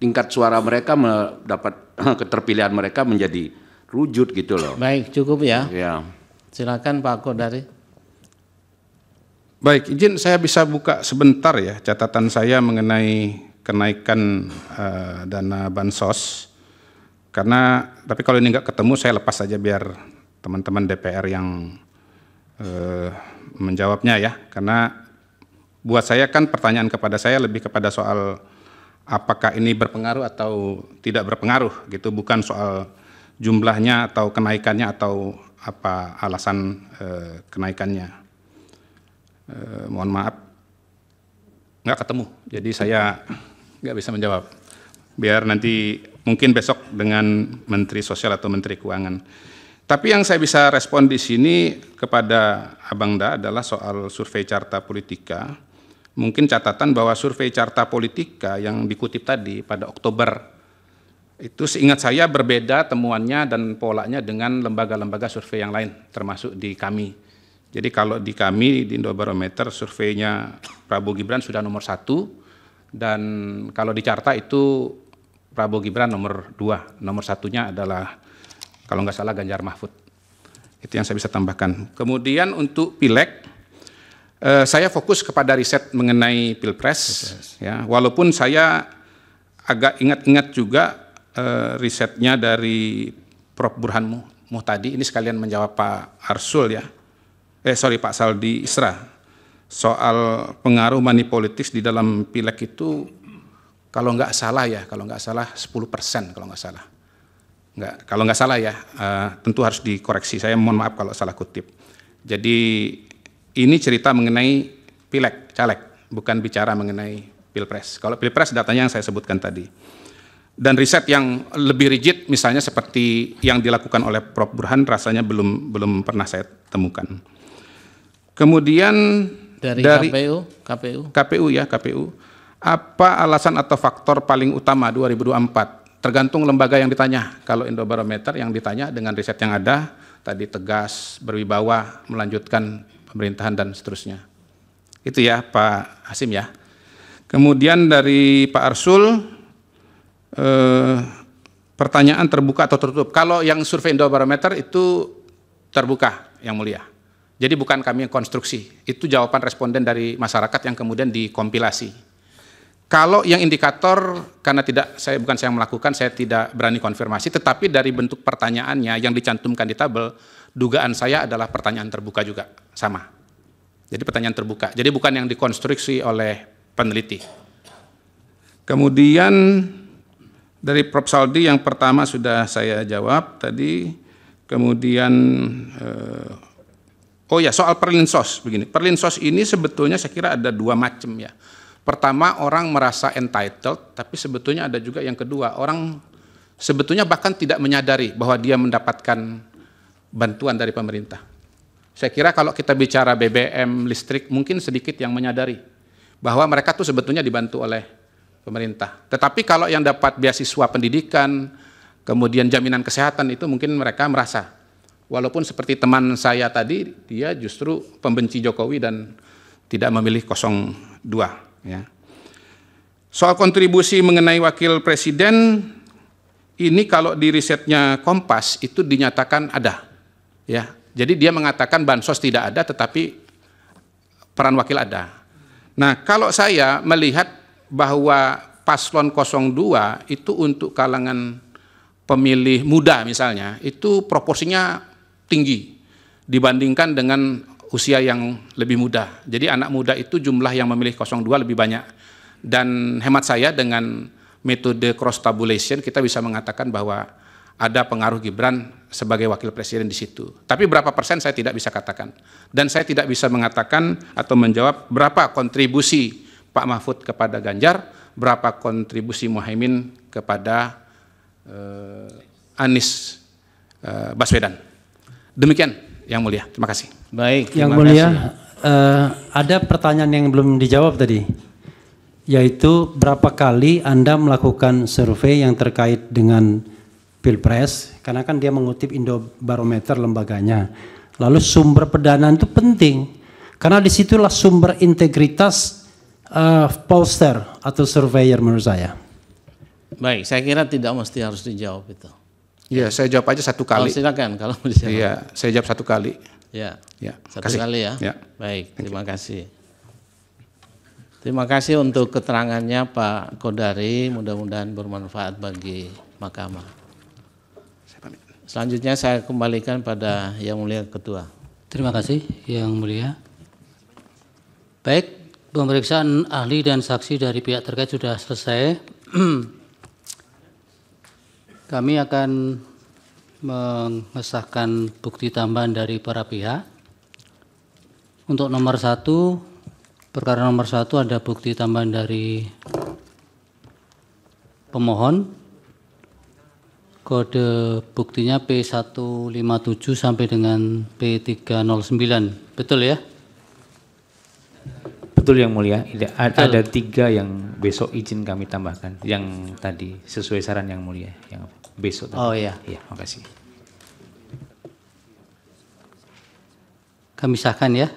Tingkat suara mereka mendapat keterpilihan mereka menjadi rujut gitu loh. Baik, cukup ya. Ya. Silakan Pak Kodari. Baik, izin saya bisa buka sebentar ya catatan saya mengenai kenaikan uh, dana bansos. Karena tapi kalau ini nggak ketemu saya lepas saja biar teman-teman DPR yang uh, menjawabnya ya, karena buat saya kan pertanyaan kepada saya lebih kepada soal apakah ini berpengaruh atau tidak berpengaruh gitu, bukan soal jumlahnya atau kenaikannya atau apa alasan e, kenaikannya. E, mohon maaf, nggak ketemu, jadi saya nggak bisa menjawab. Biar nanti mungkin besok dengan Menteri Sosial atau Menteri Keuangan. Tapi yang saya bisa respon di sini kepada Abang Da adalah soal survei carta politika. Mungkin catatan bahwa survei carta politika yang dikutip tadi pada Oktober itu seingat saya berbeda temuannya dan polanya dengan lembaga-lembaga survei yang lain termasuk di kami. Jadi kalau di kami di Indobarometer surveinya Prabowo Gibran sudah nomor satu dan kalau di carta itu Prabowo Gibran nomor dua, nomor satunya adalah kalau nggak salah Ganjar Mahfud. Itu yang saya bisa tambahkan. Kemudian untuk pileg, eh, saya fokus kepada riset mengenai pilpres. Ya, walaupun saya agak ingat-ingat juga eh, risetnya dari Prof. Burhan tadi Ini sekalian menjawab Pak Arsul ya. Eh sorry Pak Saldi Isra. Soal pengaruh money politics di dalam pileg itu kalau nggak salah ya, kalau nggak salah 10 persen kalau nggak salah. Enggak, kalau nggak salah ya uh, tentu harus dikoreksi saya mohon maaf kalau salah kutip jadi ini cerita mengenai pileg caleg bukan bicara mengenai pilpres kalau pilpres datanya yang saya sebutkan tadi dan riset yang lebih rigid misalnya seperti yang dilakukan oleh Prof Burhan rasanya belum belum pernah saya temukan kemudian dari, dari KPU KPU KPU ya KPU apa alasan atau faktor paling utama 2024 tergantung lembaga yang ditanya. Kalau Indobarometer yang ditanya dengan riset yang ada, tadi tegas, berwibawa, melanjutkan pemerintahan dan seterusnya. Itu ya Pak Hasim ya. Kemudian dari Pak Arsul, eh, pertanyaan terbuka atau tertutup. Kalau yang survei Indobarometer itu terbuka, yang mulia. Jadi bukan kami yang konstruksi, itu jawaban responden dari masyarakat yang kemudian dikompilasi. Kalau yang indikator karena tidak saya bukan saya yang melakukan, saya tidak berani konfirmasi, tetapi dari bentuk pertanyaannya yang dicantumkan di tabel, dugaan saya adalah pertanyaan terbuka juga, sama. Jadi pertanyaan terbuka. Jadi bukan yang dikonstruksi oleh peneliti. Kemudian dari Prof Saldi yang pertama sudah saya jawab tadi, kemudian eh, oh ya soal perlinsos begini. Perlinsos ini sebetulnya saya kira ada dua macam ya Pertama, orang merasa entitled, tapi sebetulnya ada juga yang kedua, orang sebetulnya bahkan tidak menyadari bahwa dia mendapatkan bantuan dari pemerintah. Saya kira kalau kita bicara BBM, listrik, mungkin sedikit yang menyadari bahwa mereka tuh sebetulnya dibantu oleh pemerintah. Tetapi kalau yang dapat beasiswa pendidikan, kemudian jaminan kesehatan itu mungkin mereka merasa. Walaupun seperti teman saya tadi, dia justru pembenci Jokowi dan tidak memilih 02. Ya. Soal kontribusi mengenai wakil presiden ini kalau di risetnya Kompas itu dinyatakan ada. Ya. Jadi dia mengatakan bansos tidak ada tetapi peran wakil ada. Nah, kalau saya melihat bahwa paslon 02 itu untuk kalangan pemilih muda misalnya itu proporsinya tinggi dibandingkan dengan usia yang lebih muda. Jadi anak muda itu jumlah yang memilih 02 lebih banyak. Dan hemat saya dengan metode cross tabulation kita bisa mengatakan bahwa ada pengaruh Gibran sebagai wakil presiden di situ. Tapi berapa persen saya tidak bisa katakan. Dan saya tidak bisa mengatakan atau menjawab berapa kontribusi Pak Mahfud kepada Ganjar, berapa kontribusi Mohaimin kepada eh, Anies eh, Baswedan. Demikian yang mulia. Terima kasih. Baik, yang mulia, Uh, ada pertanyaan yang belum dijawab tadi, yaitu berapa kali Anda melakukan survei yang terkait dengan Pilpres, karena kan dia mengutip Indobarometer lembaganya. Lalu sumber pendanaan itu penting, karena disitulah sumber integritas uh, eh, pollster atau surveyor menurut saya. Baik, saya kira tidak mesti harus dijawab itu. Iya, saya jawab aja satu kali. Oh, silakan kalau bisa. Iya, saya jawab satu kali. Ya. Ya. Satu kasih. kali ya. ya. Baik, Thank terima you. kasih. Terima kasih untuk keterangannya Pak Kodari, mudah-mudahan bermanfaat bagi mahkamah. Selanjutnya saya kembalikan pada Yang Mulia Ketua. Terima kasih Yang Mulia. Baik, pemeriksaan ahli dan saksi dari pihak terkait sudah selesai. Kami akan mengesahkan bukti tambahan dari para pihak. Untuk nomor satu, perkara nomor satu ada bukti tambahan dari pemohon. Kode buktinya P157 sampai dengan P309. Betul ya? Betul yang mulia, ada, ada tiga yang besok izin kami tambahkan. Yang tadi sesuai saran yang mulia, yang besok. Tadi. Oh iya. Iya, makasih. Kami sahkan ya.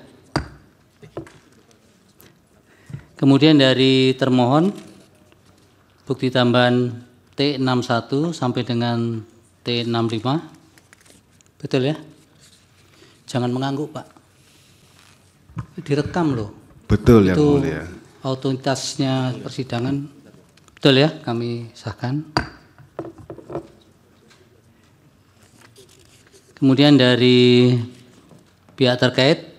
Kemudian dari termohon, bukti tambahan T61 sampai dengan T65. Betul ya? Jangan mengangguk, Pak. Direkam loh. Betul, ya mulia. Otoritasnya persidangan betul ya kami sahkan. Kemudian dari pihak terkait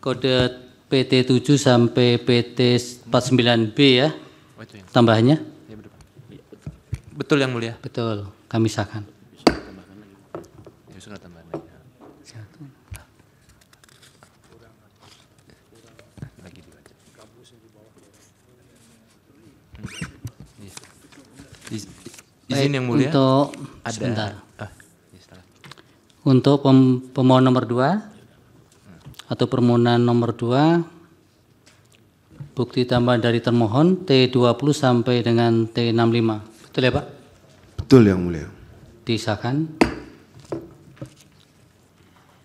kode PT 7 sampai PT 49B ya. Oh, tambahannya? Betul yang mulia. Betul, kami sahkan. Baik, Izin yang mulia. Untuk ada. sebentar. Ah, ya, untuk pem, pemohon nomor dua atau permohonan nomor dua bukti tambahan dari termohon T20 sampai dengan T65. Betul ya Pak? Betul yang mulia. Disahkan.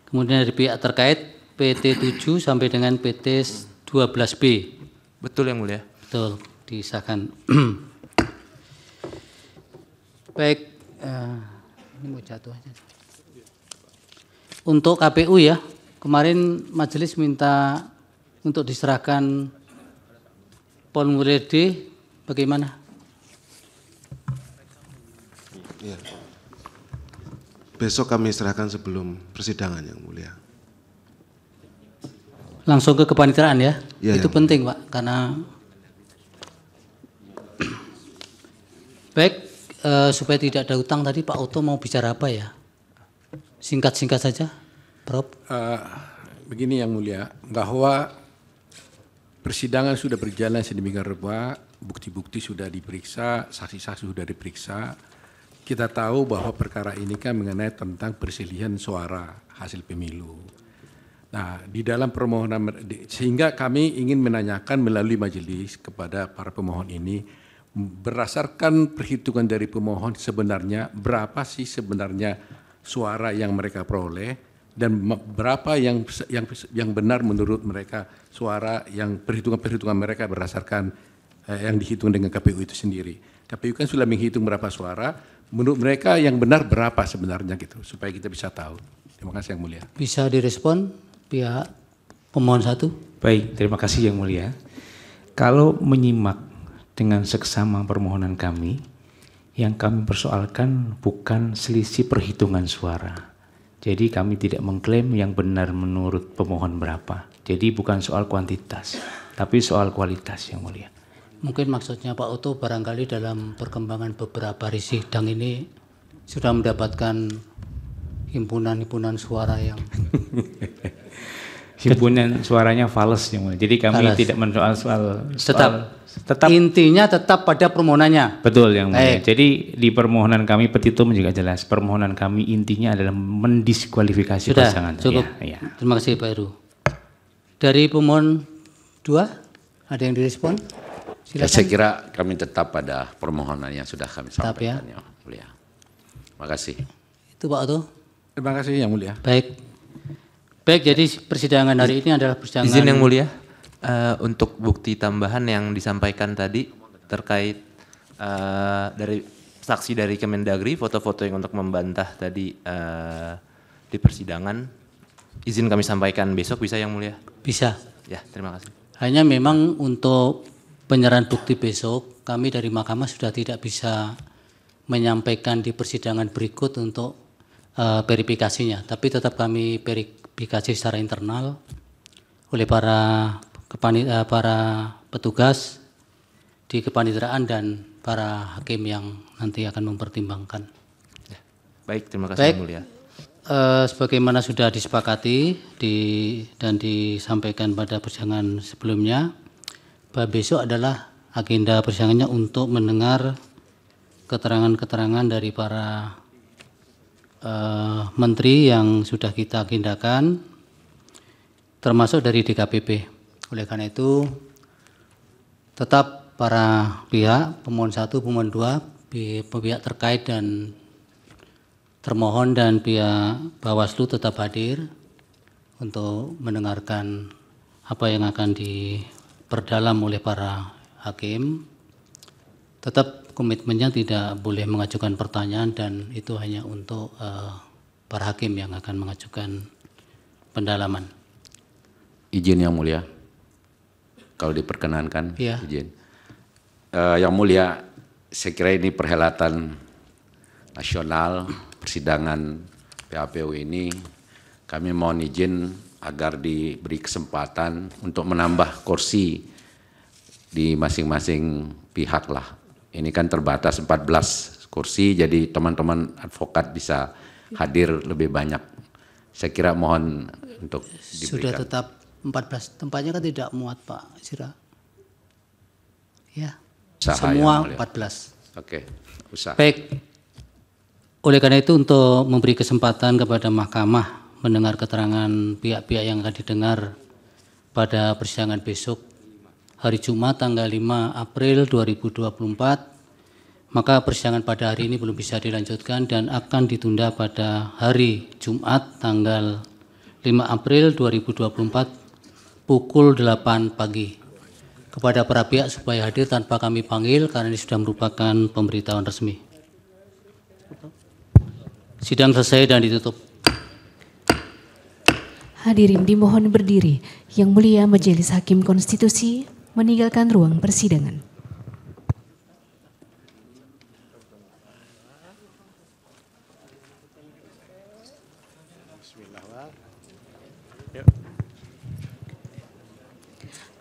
Kemudian dari pihak terkait PT7 sampai dengan PT 12B. Betul yang mulia. Betul, disahkan. Baik, eh, ini mau jatuh aja. Untuk KPU ya, kemarin majelis minta untuk diserahkan formulir D, bagaimana? Ya. Besok kami serahkan sebelum persidangan yang mulia. Langsung ke kepaniteraan ya? ya Itu penting mulia. Pak, karena... Baik, Eh, supaya tidak ada utang tadi Pak Oto mau bicara apa ya? Singkat-singkat saja, Prof. Uh, begini yang mulia, bahwa persidangan sudah berjalan sedemikian rupa, bukti-bukti sudah diperiksa, saksi-saksi sudah diperiksa. Kita tahu bahwa perkara ini kan mengenai tentang perselisihan suara hasil pemilu. Nah, di dalam permohonan sehingga kami ingin menanyakan melalui majelis kepada para pemohon ini berdasarkan perhitungan dari pemohon sebenarnya berapa sih sebenarnya suara yang mereka peroleh dan berapa yang yang yang benar menurut mereka suara yang perhitungan-perhitungan mereka berdasarkan eh, yang dihitung dengan KPU itu sendiri. KPU kan sudah menghitung berapa suara, menurut mereka yang benar berapa sebenarnya gitu supaya kita bisa tahu. Terima kasih yang mulia. Bisa direspon pihak pemohon satu? Baik, terima kasih yang mulia. Kalau menyimak dengan seksama permohonan kami yang kami persoalkan bukan selisih perhitungan suara. Jadi kami tidak mengklaim yang benar menurut pemohon berapa. Jadi bukan soal kuantitas, tapi soal kualitas yang mulia. Mungkin maksudnya Pak Oto barangkali dalam perkembangan beberapa sidang ini sudah mendapatkan himpunan-himpunan suara yang himpunan suaranya fals yang mulia. Jadi kami fales. tidak mendoakan soal tetap soal Tetap, Intinya tetap pada permohonannya. Betul yang mulia. Eh. Jadi di permohonan kami petitum juga jelas. Permohonan kami intinya adalah mendiskualifikasi Sudah, pasangan. Ya, cukup. Ya, ya. Terima kasih Pak Heru. Dari pemohon dua ada yang direspon? Ya, saya kira kami tetap pada permohonan yang sudah kami tetap ya. sampaikan. Ya. Yang mulia. Terima kasih. Itu Pak Oto. Terima kasih Yang Mulia. Baik. Baik, jadi persidangan hari ini adalah persidangan Izin Yang Mulia. Eh, untuk bukti tambahan yang disampaikan tadi terkait uh, dari saksi dari Kemendagri foto-foto yang untuk membantah tadi uh, di persidangan izin kami sampaikan besok bisa yang mulia bisa ya terima kasih hanya memang untuk penyerahan bukti besok kami dari mahkamah sudah tidak bisa menyampaikan di persidangan berikut untuk uh, verifikasinya tapi tetap kami verifikasi secara internal oleh para kepanit eh, para petugas di kepanitraan dan para hakim yang nanti akan mempertimbangkan. Ya. Baik, terima kasih Baik. Mulia. Uh, sebagaimana sudah disepakati di, dan disampaikan pada persidangan sebelumnya, besok adalah agenda persidangannya untuk mendengar keterangan-keterangan dari para uh, menteri yang sudah kita agendakan, termasuk dari DKPP. Oleh karena itu, tetap para pihak, pemohon satu, pemohon dua, pihak terkait dan termohon dan pihak Bawaslu tetap hadir untuk mendengarkan apa yang akan diperdalam oleh para hakim. Tetap komitmennya tidak boleh mengajukan pertanyaan dan itu hanya untuk uh, para hakim yang akan mengajukan pendalaman. Izin yang mulia kalau diperkenankan ya. izin. Uh, eh, yang mulia, saya kira ini perhelatan nasional persidangan PAPU ini kami mohon izin agar diberi kesempatan untuk menambah kursi di masing-masing pihak lah. Ini kan terbatas 14 kursi jadi teman-teman advokat bisa hadir lebih banyak. Saya kira mohon untuk diberikan. Sudah tetap 14 tempatnya kan tidak muat Pak Sira. Ya. Usaha Semua 14. Oke, usaha. Baik. Oleh karena itu untuk memberi kesempatan kepada mahkamah mendengar keterangan pihak-pihak yang akan didengar pada persidangan besok hari Jumat tanggal 5 April 2024 maka persidangan pada hari ini belum bisa dilanjutkan dan akan ditunda pada hari Jumat tanggal 5 April 2024 pukul 8 pagi kepada para pihak supaya hadir tanpa kami panggil karena ini sudah merupakan pemberitahuan resmi. Sidang selesai dan ditutup. Hadirin dimohon berdiri. Yang Mulia Majelis Hakim Konstitusi meninggalkan ruang persidangan.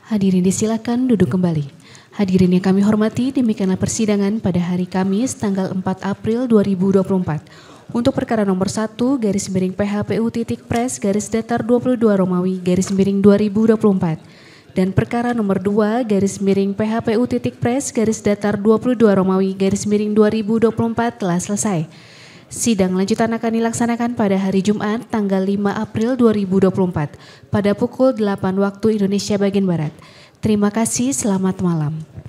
Hadirin disilakan duduk kembali. Hadirin yang kami hormati, demikianlah persidangan pada hari Kamis tanggal 4 April 2024. Untuk perkara nomor 1 garis miring PHPU titik pres garis datar 22 Romawi garis miring 2024 dan perkara nomor 2 garis miring PHPU titik pres garis datar 22 Romawi garis miring 2024 telah selesai. Sidang lanjutan akan dilaksanakan pada hari Jumat tanggal 5 April 2024 pada pukul 8 waktu Indonesia bagian Barat. Terima kasih, selamat malam.